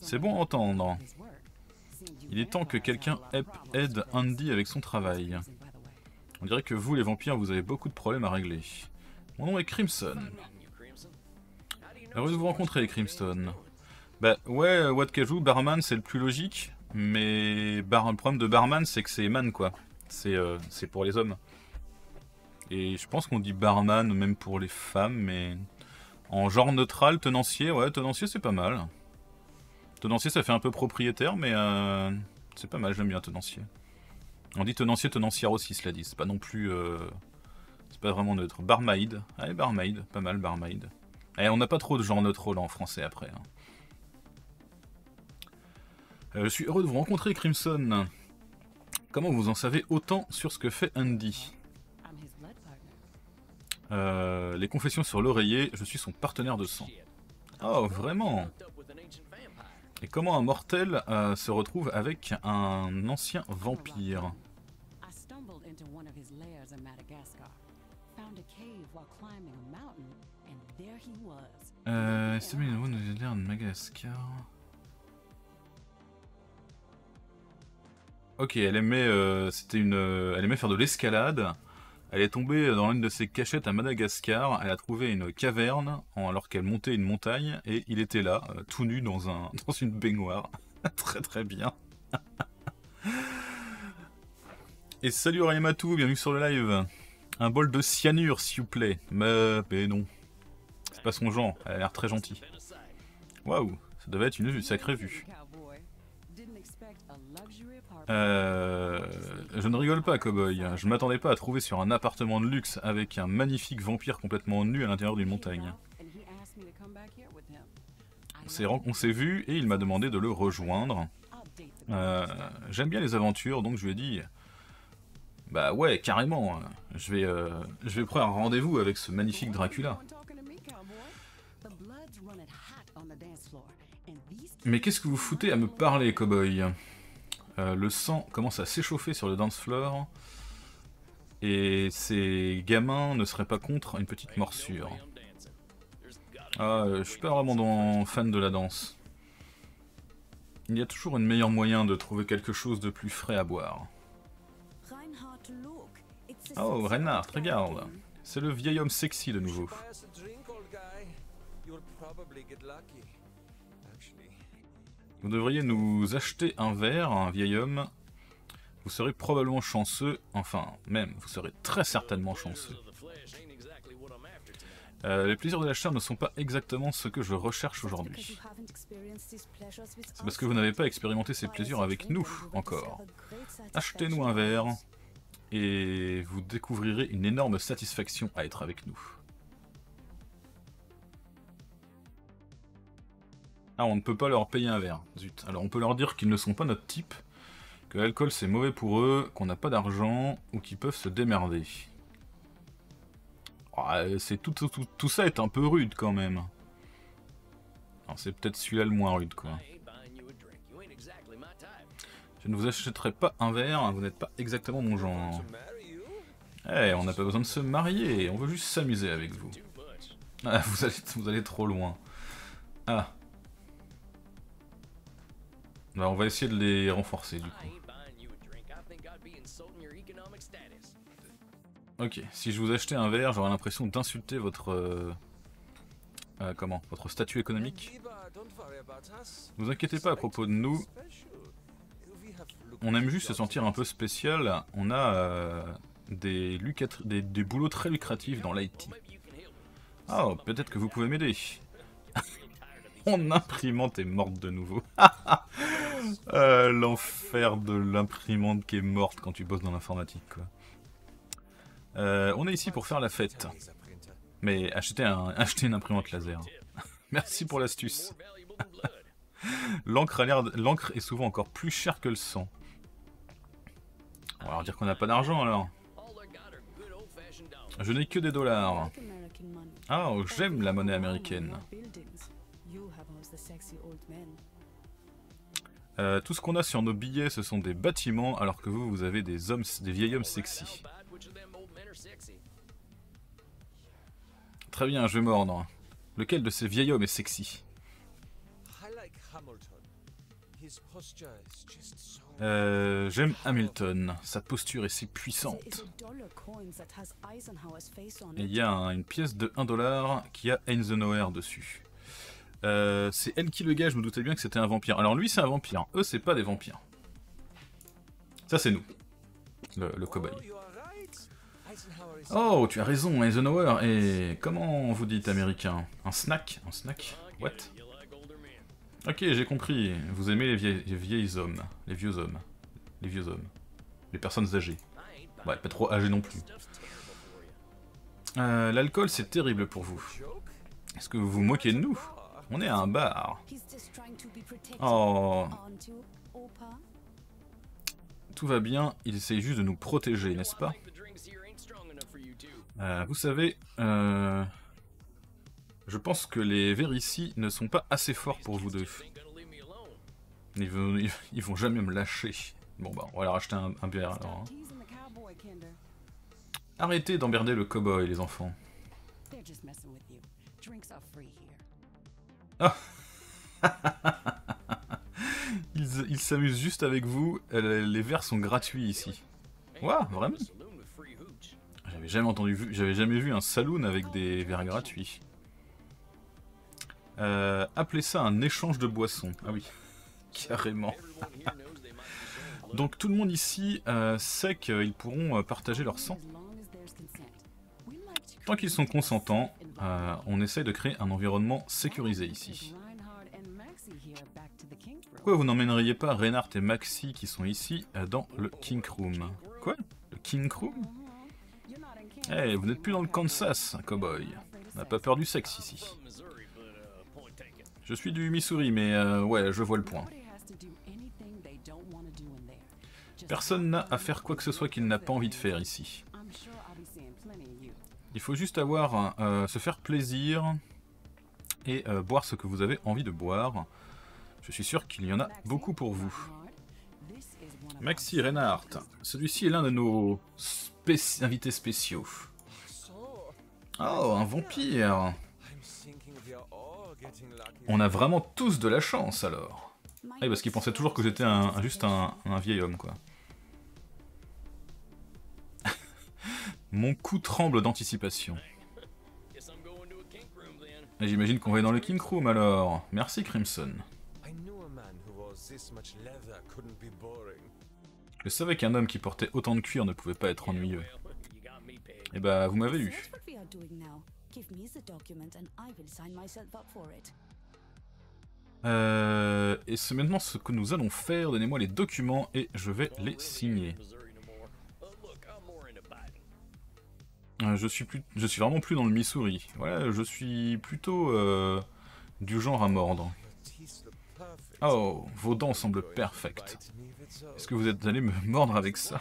C'est bon à entendre. Il est temps que quelqu'un aide Andy avec son travail. On dirait que vous, les vampires, vous avez beaucoup de problèmes à régler. Mon nom est Crimson. Heureux de vous rencontrer, Crimson. Bah ouais, Watkajou, barman, c'est le plus logique. Mais le problème de barman, c'est que c'est man, quoi. C'est euh, c'est pour les hommes. Et je pense qu'on dit barman même pour les femmes, mais... En genre neutral, tenancier, ouais, tenancier c'est pas mal. Tenancier ça fait un peu propriétaire, mais euh, c'est pas mal, j'aime bien tenancier. On dit tenancier, tenancière aussi, cela dit, c'est pas non plus... Euh, c'est pas vraiment neutre. Barmaid, allez barmaid, pas mal barmaid. Et eh, on n'a pas trop de genre neutre en français après. Hein. Euh, je suis heureux de vous rencontrer, Crimson. Comment vous en savez autant sur ce que fait Andy euh, les confessions sur l'oreiller, je suis son partenaire de sang. Oh, vraiment Et comment un mortel euh, se retrouve avec un ancien vampire euh, de Madagascar. Ok, elle aimait, euh, c'était une, elle aimait faire de l'escalade. Elle est tombée dans l'une de ses cachettes à Madagascar. Elle a trouvé une caverne alors qu'elle montait une montagne et il était là, euh, tout nu dans, un, dans une baignoire. très très bien. et salut Rayamatu, bienvenue sur le live. Un bol de cyanure s'il vous plaît. Mais, non. C'est pas son genre, elle a l'air très gentille. Waouh, ça devait être une sacrée vue. Euh, je ne rigole pas, Cowboy. Je m'attendais pas à trouver sur un appartement de luxe avec un magnifique vampire complètement nu à l'intérieur d'une montagne. On s'est vu et il m'a demandé de le rejoindre. Euh, J'aime bien les aventures, donc je lui ai dit Bah ouais, carrément, je vais, euh, je vais prendre un rendez-vous avec ce magnifique Dracula. Mais qu'est-ce que vous foutez à me parler, cowboy euh, le sang commence à s'échauffer sur le dance floor. Et ces gamins ne seraient pas contre une petite morsure. Ah, euh, je suis pas vraiment fan de la danse. Il y a toujours un meilleur moyen de trouver quelque chose de plus frais à boire. Oh, Reinhardt, regarde C'est le vieil homme sexy de nouveau. Vous devriez nous acheter un verre, un vieil homme. Vous serez probablement chanceux, enfin même, vous serez très certainement chanceux. Euh, les plaisirs de la chair ne sont pas exactement ce que je recherche aujourd'hui. C'est parce que vous n'avez pas expérimenté ces plaisirs avec nous encore. Achetez-nous un verre et vous découvrirez une énorme satisfaction à être avec nous. Ah, on ne peut pas leur payer un verre. Zut. Alors on peut leur dire qu'ils ne sont pas notre type, que l'alcool c'est mauvais pour eux, qu'on n'a pas d'argent, ou qu'ils peuvent se démerder. Oh, euh, c'est tout, ça est un peu rude quand même. C'est peut-être celui-là le moins rude quoi. Je ne vous achèterai pas un verre, hein, vous n'êtes pas exactement mon genre. Eh, on n'a pas besoin de se marier, on veut juste s'amuser avec vous. Ah, vous vous allez trop loin. Ah, bah, on va essayer de les renforcer du coup. Ok, si je vous achetais un verre, j'aurais l'impression d'insulter votre... Euh, euh, comment Votre statut économique. Ne vous inquiétez pas à propos de nous. On aime juste se sentir un peu spécial. On a euh, des, des, des boulots très lucratifs dans l'IT. Oh, ah, peut-être que vous pouvez m'aider. Mon imprimante est morte de nouveau. Euh, l'enfer de l'imprimante qui est morte quand tu bosses dans l'informatique, euh, on est ici pour faire la fête. Mais acheter un, une imprimante laser. Merci pour l'astuce. L'encre est souvent encore plus chère que le sang. On va leur dire qu'on n'a pas d'argent alors. Je n'ai que des dollars. Ah, oh, j'aime la monnaie américaine. Euh, tout ce qu'on a sur nos billets, ce sont des bâtiments, alors que vous, vous avez des hommes, des vieils hommes sexy. Très bien, je vais mordre. Lequel de ces vieils hommes est sexy euh, J'aime Hamilton. Sa posture est si puissante. Et il y a une pièce de 1$ qui a Eisenhower dessus. Euh, c'est elle qui le gars, je me doutais bien que c'était un vampire. Alors lui, c'est un vampire. Eux, c'est pas des vampires. Ça, c'est nous. Le, le cobaye. Oh, tu as raison, Eisenhower. Et comment vous dites américain Un snack Un snack What Ok, j'ai compris. Vous aimez les vieilles, hommes. Les vieux hommes. Les vieux hommes. Les personnes âgées. Ouais, pas trop âgées non plus. Euh, l'alcool, c'est terrible pour vous. Est-ce que vous vous moquez de nous on est à un bar. Oh. Tout va bien, il essaye juste de nous protéger, n'est-ce pas euh, Vous savez, euh, je pense que les verres ici ne sont pas assez forts pour vous deux. Ils vont, ils vont jamais me lâcher. Bon bah, on va leur acheter un, verre alors. Hein. Arrêtez d'emmerder le cowboy, boy les enfants. ils s'amusent juste avec vous. Euh, les verres sont gratuits ici. Waouh, vraiment J'avais jamais entendu, j'avais jamais vu un saloon avec des verres gratuits. Euh, appelez ça un échange de boissons. Ah oui, carrément. Donc tout le monde ici euh, sait qu'ils pourront partager leur sang. Tant qu'ils sont consentants, euh, on essaye de créer un environnement sécurisé ici. Pourquoi vous n'emmèneriez pas Reinhardt et Maxi qui sont ici euh, dans le King Room Quoi Le King Room Eh, vous n'êtes plus dans le Kansas, cowboy. On n'a pas peur du sexe ici. Je suis du Missouri, mais euh, ouais, je vois le point. Personne n'a à faire quoi que ce soit qu'il n'a pas envie de faire ici. Il faut juste avoir, euh, se faire plaisir et euh, boire ce que vous avez envie de boire. Je suis sûr qu'il y en a beaucoup pour vous. Maxi Reinhardt, celui-ci est l'un de nos invités spéciaux. Oh, un vampire On a vraiment tous de la chance alors. Ah oui, parce qu'il pensait toujours que j'étais juste un vieil homme quoi. Mon cou tremble d'anticipation. J'imagine qu'on va dans le King Room alors. Merci Crimson. Je savais qu'un homme qui portait autant de cuir ne pouvait pas être ennuyeux. Eh bah, vous m'avez eu. Euh, et c'est maintenant ce que nous allons faire. Donnez-moi les documents et je vais les signer. Euh, je suis plus, je suis vraiment plus dans le Missouri. Voilà, je suis plutôt euh, du genre à mordre. Oh, vos dents semblent perfectes. Est-ce que vous êtes allé me mordre avec ça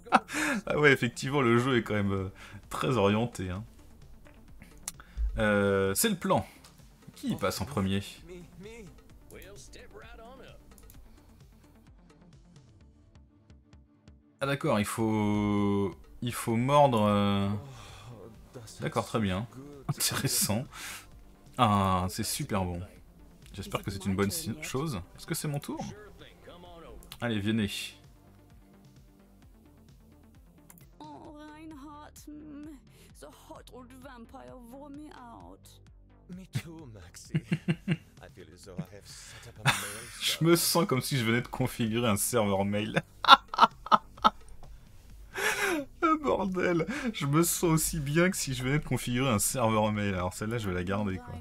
Ah ouais, effectivement, le jeu est quand même euh, très orienté. Hein. C'est le plan. Qui passe en premier Ah d'accord, il faut... Il faut mordre... D'accord, très bien. Intéressant. Ah, c'est super bon. J'espère que c'est une bonne chose. Est-ce que c'est mon tour Allez, venez. je me sens comme si je venais de configurer un serveur mail. bordel Je me sens aussi bien que si je venais de configurer un serveur mail. Alors celle-là, je vais la garder, quoi.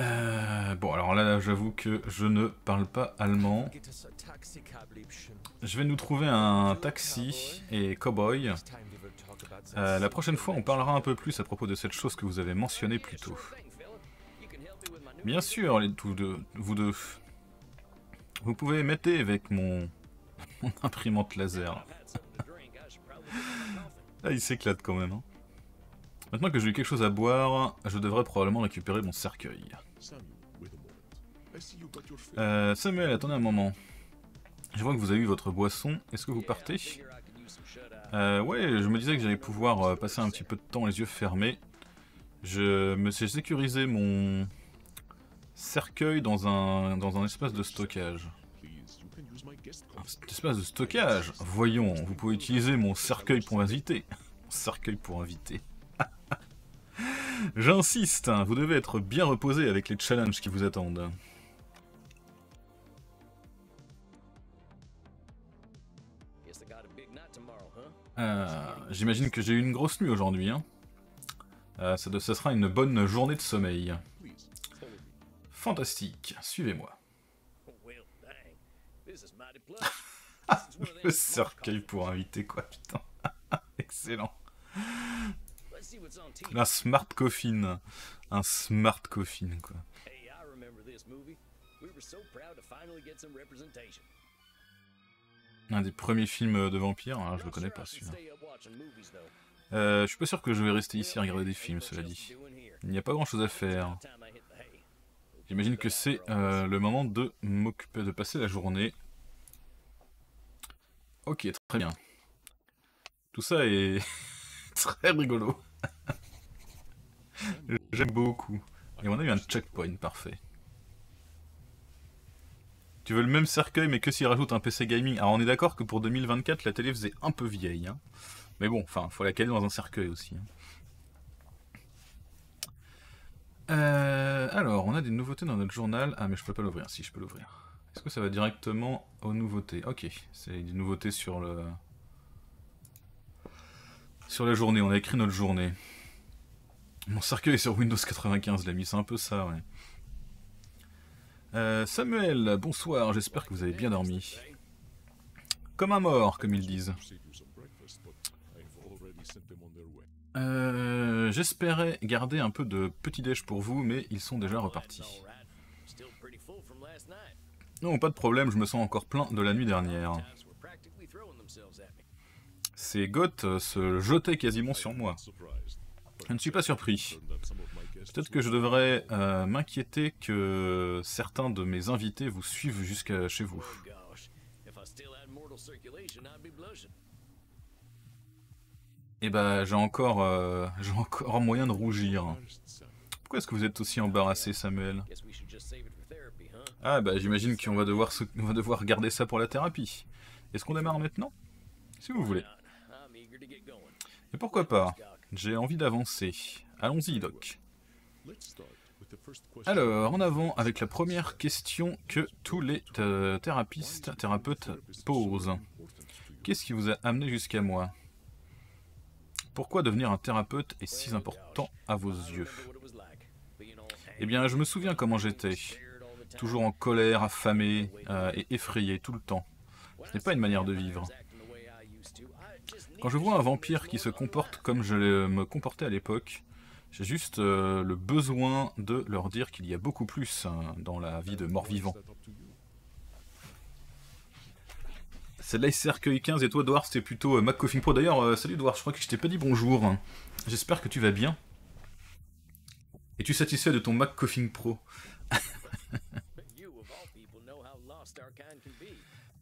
Euh, bon, alors là, j'avoue que je ne parle pas allemand. Je vais nous trouver un taxi et cowboy. Euh, la prochaine fois, on parlera un peu plus à propos de cette chose que vous avez mentionnée plus tôt. Bien sûr, vous deux. Vous pouvez m'aider avec mon mon imprimante laser. Là, il s'éclate quand même. Hein. Maintenant que j'ai eu quelque chose à boire, je devrais probablement récupérer mon cercueil. Euh, Samuel, attendez un moment. Je vois que vous avez eu votre boisson. Est-ce que vous partez euh, Ouais, je me disais que j'allais pouvoir euh, passer un petit peu de temps les yeux fermés. Je me suis sécurisé mon cercueil dans un, dans un espace de stockage. Un ah, espace de stockage. Voyons, vous pouvez utiliser mon cercueil pour inviter. Mon cercueil pour inviter. J'insiste, hein, vous devez être bien reposé avec les challenges qui vous attendent. Euh, j'imagine que j'ai eu une grosse nuit aujourd'hui. Hein. Euh, ça sera une bonne journée de sommeil. Fantastique, suivez-moi. le cercueil pour inviter, quoi, putain. Excellent. La smart coffin. Un smart coffin, quoi. Un des premiers films de vampires, je hein, je le connais pas celui-là. Euh, je suis pas sûr que je vais rester ici à regarder des films, cela dit. Il n'y a pas grand chose à faire. J'imagine que c'est euh, le moment de m'occuper de passer la journée Ok, très bien. Tout ça est très rigolo. J'aime beaucoup. Et on a eu un checkpoint parfait. Tu veux le même cercueil, mais que s'il rajoute un PC gaming Alors on est d'accord que pour 2024, la télé faisait un peu vieille. Hein. Mais bon, enfin, faut la caler dans un cercueil aussi. Hein. Euh, alors, on a des nouveautés dans notre journal. Ah, mais je peux pas l'ouvrir. Si, je peux l'ouvrir. Est-ce que ça va directement aux nouveautés Ok, c'est des nouveautés sur le... Sur la journée, on a écrit notre journée. Mon cercueil est sur Windows 95, l'ami, c'est un peu ça, ouais. Euh, Samuel, bonsoir, j'espère que vous avez bien dormi. Comme un mort, comme ils disent. Euh, j'espérais garder un peu de petit déj pour vous, mais ils sont déjà repartis. Non, pas de problème, je me sens encore plein de la nuit dernière. Ces goths euh, se jetaient quasiment sur moi. Je ne suis pas surpris. Peut-être que je devrais euh, m'inquiéter que certains de mes invités vous suivent jusqu'à chez vous. Eh ben, j'ai encore, euh, j'ai encore moyen de rougir. Pourquoi est-ce que vous êtes aussi embarrassé, Samuel ah bah j'imagine qu'on va devoir va devoir garder ça pour la thérapie. Est-ce qu'on démarre maintenant Si vous voulez. Et pourquoi pas J'ai envie d'avancer. Allons-y, Doc. Alors, en avant avec la première question que tous les euh, thérapistes thérapeutes posent. Qu'est-ce qui vous a amené jusqu'à moi Pourquoi devenir un thérapeute est si important à vos yeux Eh bien, je me souviens comment j'étais toujours en colère, affamé euh, et effrayé tout le temps. Ce n'est pas une manière de vivre. Quand je vois un vampire qui se comporte comme je me comportais à l'époque, j'ai juste euh, le besoin de leur dire qu'il y a beaucoup plus hein, dans la vie de mort-vivant. C'est Cercueil 15 et toi, Edouard, c'était plutôt euh, Mac Coffin Pro. D'ailleurs, salut Edouard, je crois que je t'ai pas dit bonjour. Hein. J'espère que tu vas bien. Es-tu satisfait de ton Mac Coffin Pro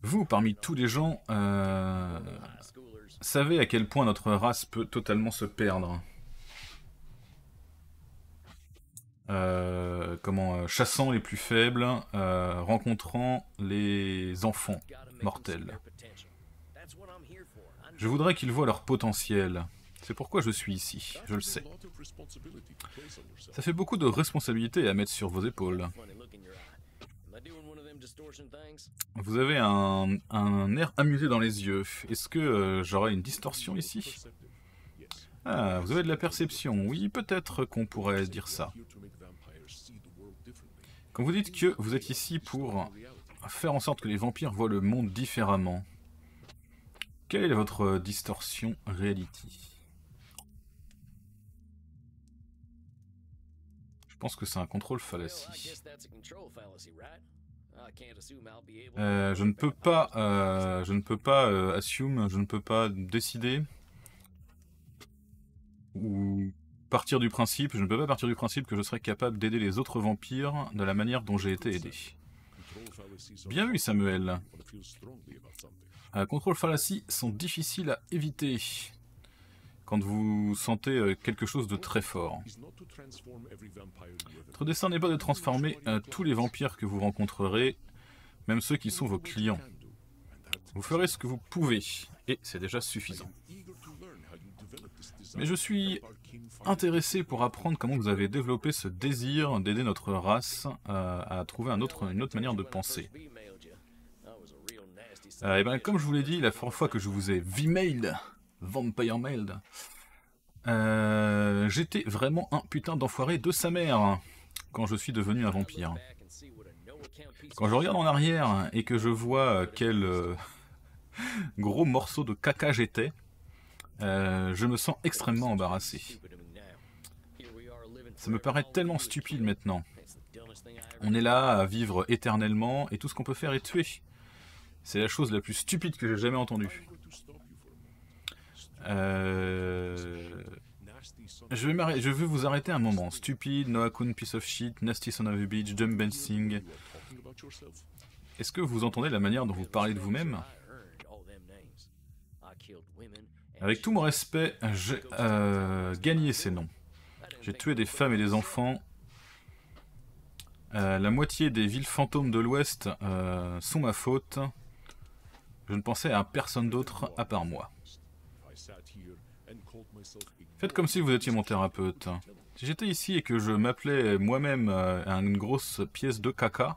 Vous, parmi tous les gens, euh, savez à quel point notre race peut totalement se perdre. Euh, comment euh, chassant les plus faibles, euh, rencontrant les enfants mortels. Je voudrais qu'ils voient leur potentiel, c'est pourquoi je suis ici, je le sais. Ça fait beaucoup de responsabilités à mettre sur vos épaules. Vous avez un, air amusé dans les yeux. Est-ce que euh, j'aurai une distorsion ici Ah, vous avez de la perception. Oui, peut-être qu'on pourrait dire ça. Quand vous dites que vous êtes ici pour faire en sorte que les vampires voient le monde différemment, quelle est votre distorsion réalité Je pense que c'est un contrôle fallacie. Euh, je ne peux pas, euh, je ne peux pas euh, assume, je ne peux pas décider ou partir du principe, je ne peux pas partir du principe que je serais capable d'aider les autres vampires de la manière dont j'ai été aidé. Bien vu Samuel. Euh, contrôle fallacie sont difficiles à éviter quand vous sentez euh, quelque chose de très fort. Votre destin n'est pas de transformer euh, tous les vampires que vous rencontrerez, même ceux qui sont vos clients. Vous ferez ce que vous pouvez, et c'est déjà suffisant. Mais je suis intéressé pour apprendre comment vous avez développé ce désir d'aider notre race euh, à, trouver autre, une autre manière de penser. Ben, comme je vous l'ai dit la première fois que je vous ai v mailé Vampire Mailed. Euh, j'étais vraiment un putain d'enfoiré de sa mère quand je suis devenu un vampire. Quand je regarde en arrière et que je vois quel euh, gros morceau de caca j'étais, euh, je me sens extrêmement embarrassé. Ça me paraît tellement stupide maintenant. On est là à vivre éternellement et tout ce qu'on peut faire est tuer. C'est la chose la plus stupide que j'ai jamais entendue. Euh, je, vais je vous arrêter un moment. Stupide, Noah Piece of Shit, Nasty Son of a Beach, Jump Bensing Est-ce que vous entendez la manière dont vous parlez de vous-même Avec tout mon respect, j'ai euh, gagné ces noms. J'ai tué des femmes et des enfants. Euh, la moitié des villes fantômes de l'Ouest sont ma faute. Je ne pensais à personne d'autre à part moi. Faites comme si vous étiez mon thérapeute. Si j'étais ici et que je m'appelais moi-même euh, une grosse pièce de caca,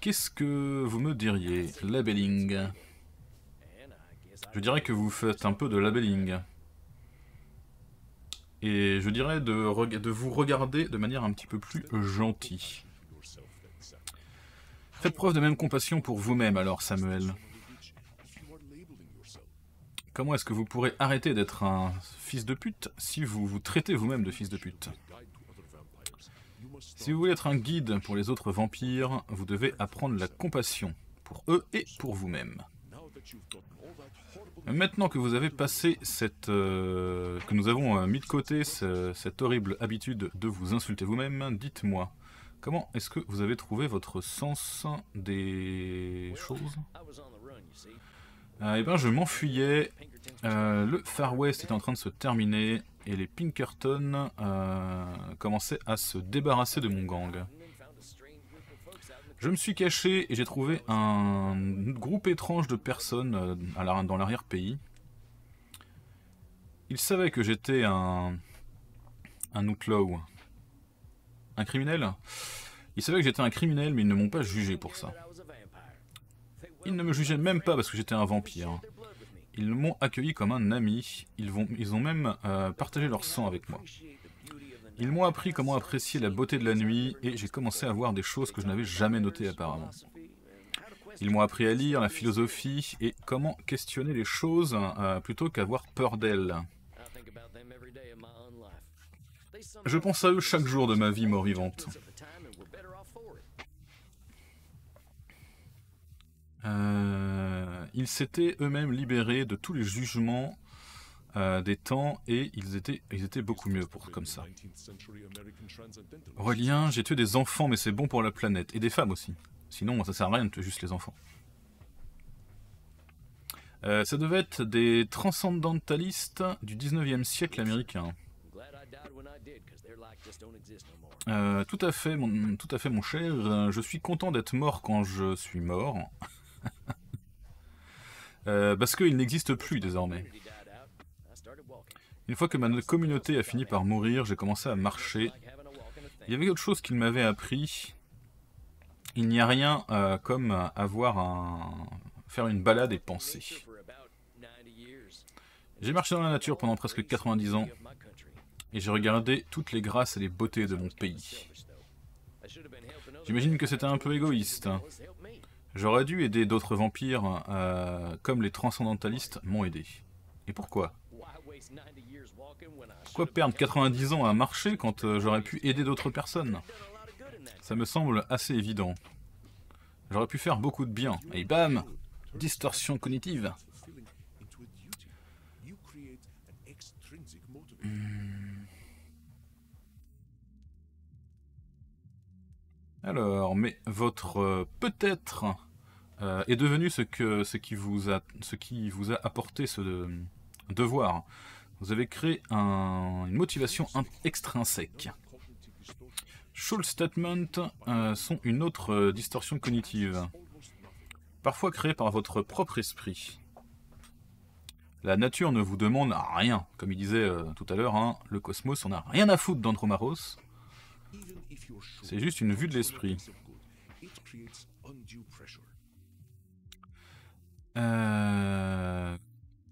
qu'est-ce que vous me diriez Labelling. Je dirais que vous faites un peu de labelling. Et je dirais de, de vous regarder de manière un petit peu plus gentille. Faites preuve de même compassion pour vous-même alors, Samuel. Comment est-ce que vous pourrez arrêter d'être un fils de pute si vous vous traitez vous-même de fils de pute Si vous voulez être un guide pour les autres vampires, vous devez apprendre la compassion, pour eux et pour vous-même. Maintenant que vous avez passé cette... Euh, que nous avons euh, mis de côté cette horrible habitude de vous insulter vous-même, dites-moi, comment est-ce que vous avez trouvé votre sens des choses euh, eh ben, je m'enfuyais. Euh, le Far West était en train de se terminer et les Pinkerton euh, commençaient à se débarrasser de mon gang. Je me suis caché et j'ai trouvé un groupe étrange de personnes dans l'arrière-pays. Ils savaient que j'étais un, un outlaw. Un criminel Ils savaient que j'étais un criminel, mais ils ne m'ont pas jugé pour ça. Ils ne me jugeaient même pas parce que j'étais un vampire. Ils m'ont accueilli comme un ami. Ils, vont, ils ont même euh, partagé leur sang avec moi. Ils m'ont appris comment apprécier la beauté de la nuit et j'ai commencé à voir des choses que je n'avais jamais notées apparemment. Ils m'ont appris à lire la philosophie et comment questionner les choses euh, plutôt qu'avoir peur d'elles. Je pense à eux chaque jour de ma vie mort-vivante. Euh, ils s'étaient eux-mêmes libérés de tous les jugements euh, des temps et ils étaient, beaucoup mieux pour comme ça. Aurélien, j'ai tué des enfants, mais c'est bon pour la planète. Et des femmes aussi. Sinon, ça sert à rien de tuer juste les enfants. Euh, ça devait être des transcendentalistes du 19e siècle américain. tout à fait, mon, tout à fait, mon cher. Je suis content d'être mort quand je suis mort. Euh, parce qu'il n'existe plus désormais. Une fois que ma communauté a fini par mourir, j'ai commencé à marcher. Il y avait autre chose qu'il m'avait appris. Il n'y a rien euh, comme avoir un... faire une balade et penser. J'ai marché dans la nature pendant presque 90 ans et j'ai regardé toutes les grâces et les beautés de mon pays. J'imagine que c'était un peu égoïste, hein. J'aurais dû aider d'autres vampires, euh, comme les Transcendentalistes m'ont aidé. Et pourquoi Pourquoi perdre 90 ans à marcher quand euh, j'aurais pu aider d'autres personnes Ça me semble assez évident. J'aurais pu faire beaucoup de bien. Et bam Distorsion cognitive hmm. Alors, mais votre euh, peut-être euh, est devenu ce, que, ce, qui vous a, ce qui vous a apporté ce euh, devoir. Vous avez créé une motivation extrinsèque. Should statements euh, sont une autre distorsion cognitive, parfois créée par votre propre esprit. La nature ne vous demande rien, comme il disait tout à l'heure, hein, le cosmos on n'a rien à foutre d'Andromaros. C'est juste une vue de l'esprit. Euh,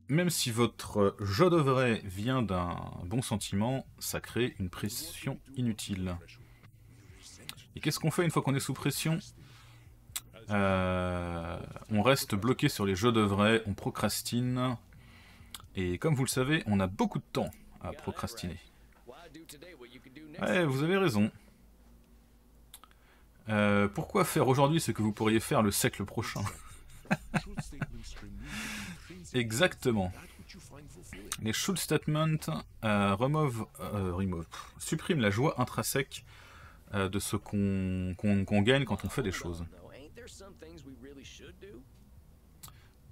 même si votre je devrais vient d'un bon sentiment, ça crée une pression inutile. Et qu'est-ce qu'on fait une fois qu'on est sous pression euh, On reste bloqué sur les je devrais, on procrastine. Et comme vous le savez, on a beaucoup de temps à procrastiner. Ouais, vous avez raison. Euh, pourquoi faire aujourd'hui ce que vous pourriez faire le siècle prochain Exactement. Les should statements euh, remove, euh, suppriment la joie intrinsèque euh, de ce qu'on gagne quand on fait des choses.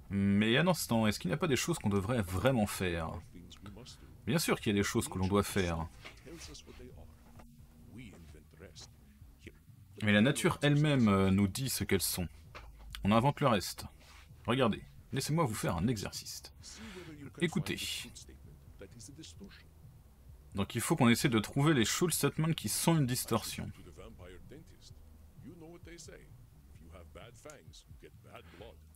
Mais à l'instant, est-ce qu'il n'y a pas des choses qu'on devrait vraiment faire Bien sûr qu'il y a des choses que l'on doit faire. Mais la nature elle-même nous dit ce qu'elles sont on invente le reste. Regardez, laissez-moi vous faire un exercice. Écoutez. Donc il faut qu'on essaie de trouver les Schultz statements qui sont une distorsion.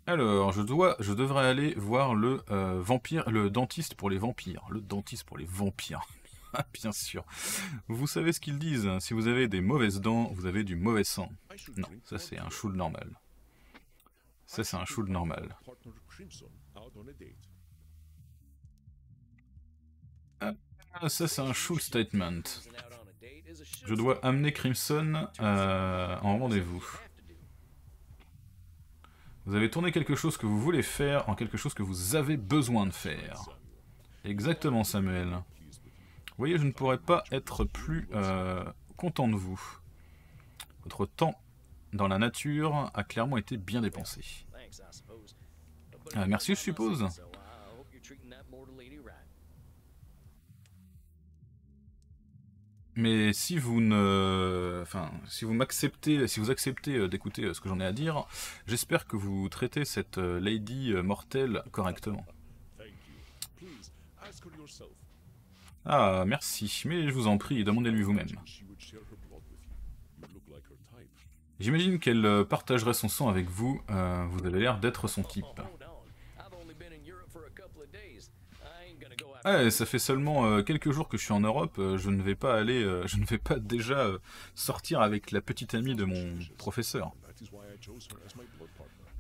Alors, je dois, je devrais aller voir le euh, vampire, le dentiste pour les vampires, le dentiste pour les vampires. Bien sûr. Vous savez ce qu'ils disent. Hein. Si vous avez des mauvaises dents, vous avez du mauvais sang. Non, ça c'est un Shul normal. Ça, c'est un shoot normal. Euh, ça, c'est un shoot statement. Je dois amener Crimson euh, en rendez-vous. Vous avez tourné quelque chose que vous voulez faire en quelque chose que vous avez besoin de faire. Exactement, Samuel. Vous voyez, je ne pourrais pas être plus euh, content de vous. Votre temps dans la nature a clairement été bien dépensé. Euh, merci, je suppose. Mais si vous ne, enfin, si vous m'acceptez, si vous acceptez euh, d'écouter euh, ce que j'en ai à dire, j'espère que vous traitez cette lady mortelle correctement. Ah, merci. Mais je vous en prie, demandez-lui vous-même. J'imagine qu'elle euh, partagerait son sang avec vous. Euh, vous avez l'air d'être son type. ça fait seulement euh, quelques jours que je suis en Europe. je ne vais pas aller, je ne vais pas déjà sortir avec la petite amie de mon professeur.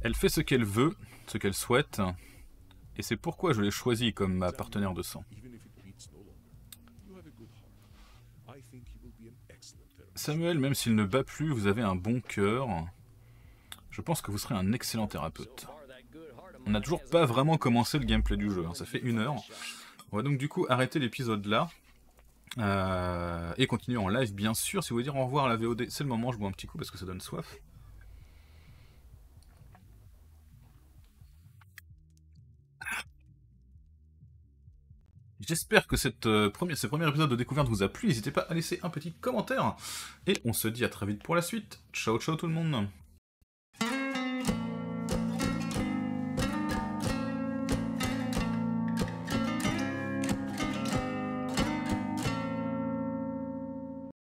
Elle fait ce qu'elle veut, ce qu'elle souhaite, et c'est pourquoi je l'ai choisi comme ma partenaire de sang. Samuel, même s'il ne bat plus, vous avez un bon cœur. Je pense que vous serez un excellent thérapeute. On n'a toujours pas vraiment commencé le gameplay du jeu, hein. ça fait une heure. On va donc du coup arrêter l'épisode là. Euh, et continuer en live bien sûr. Si vous voulez dire au revoir à la VOD, c'est le moment, je bois un petit coup parce que ça donne soif. J'espère que cette, euh, ce premier épisode de Découverte vous a plu. N'hésitez pas à laisser un petit commentaire. Et on se dit à très vite pour la suite. Ciao, ciao tout le monde.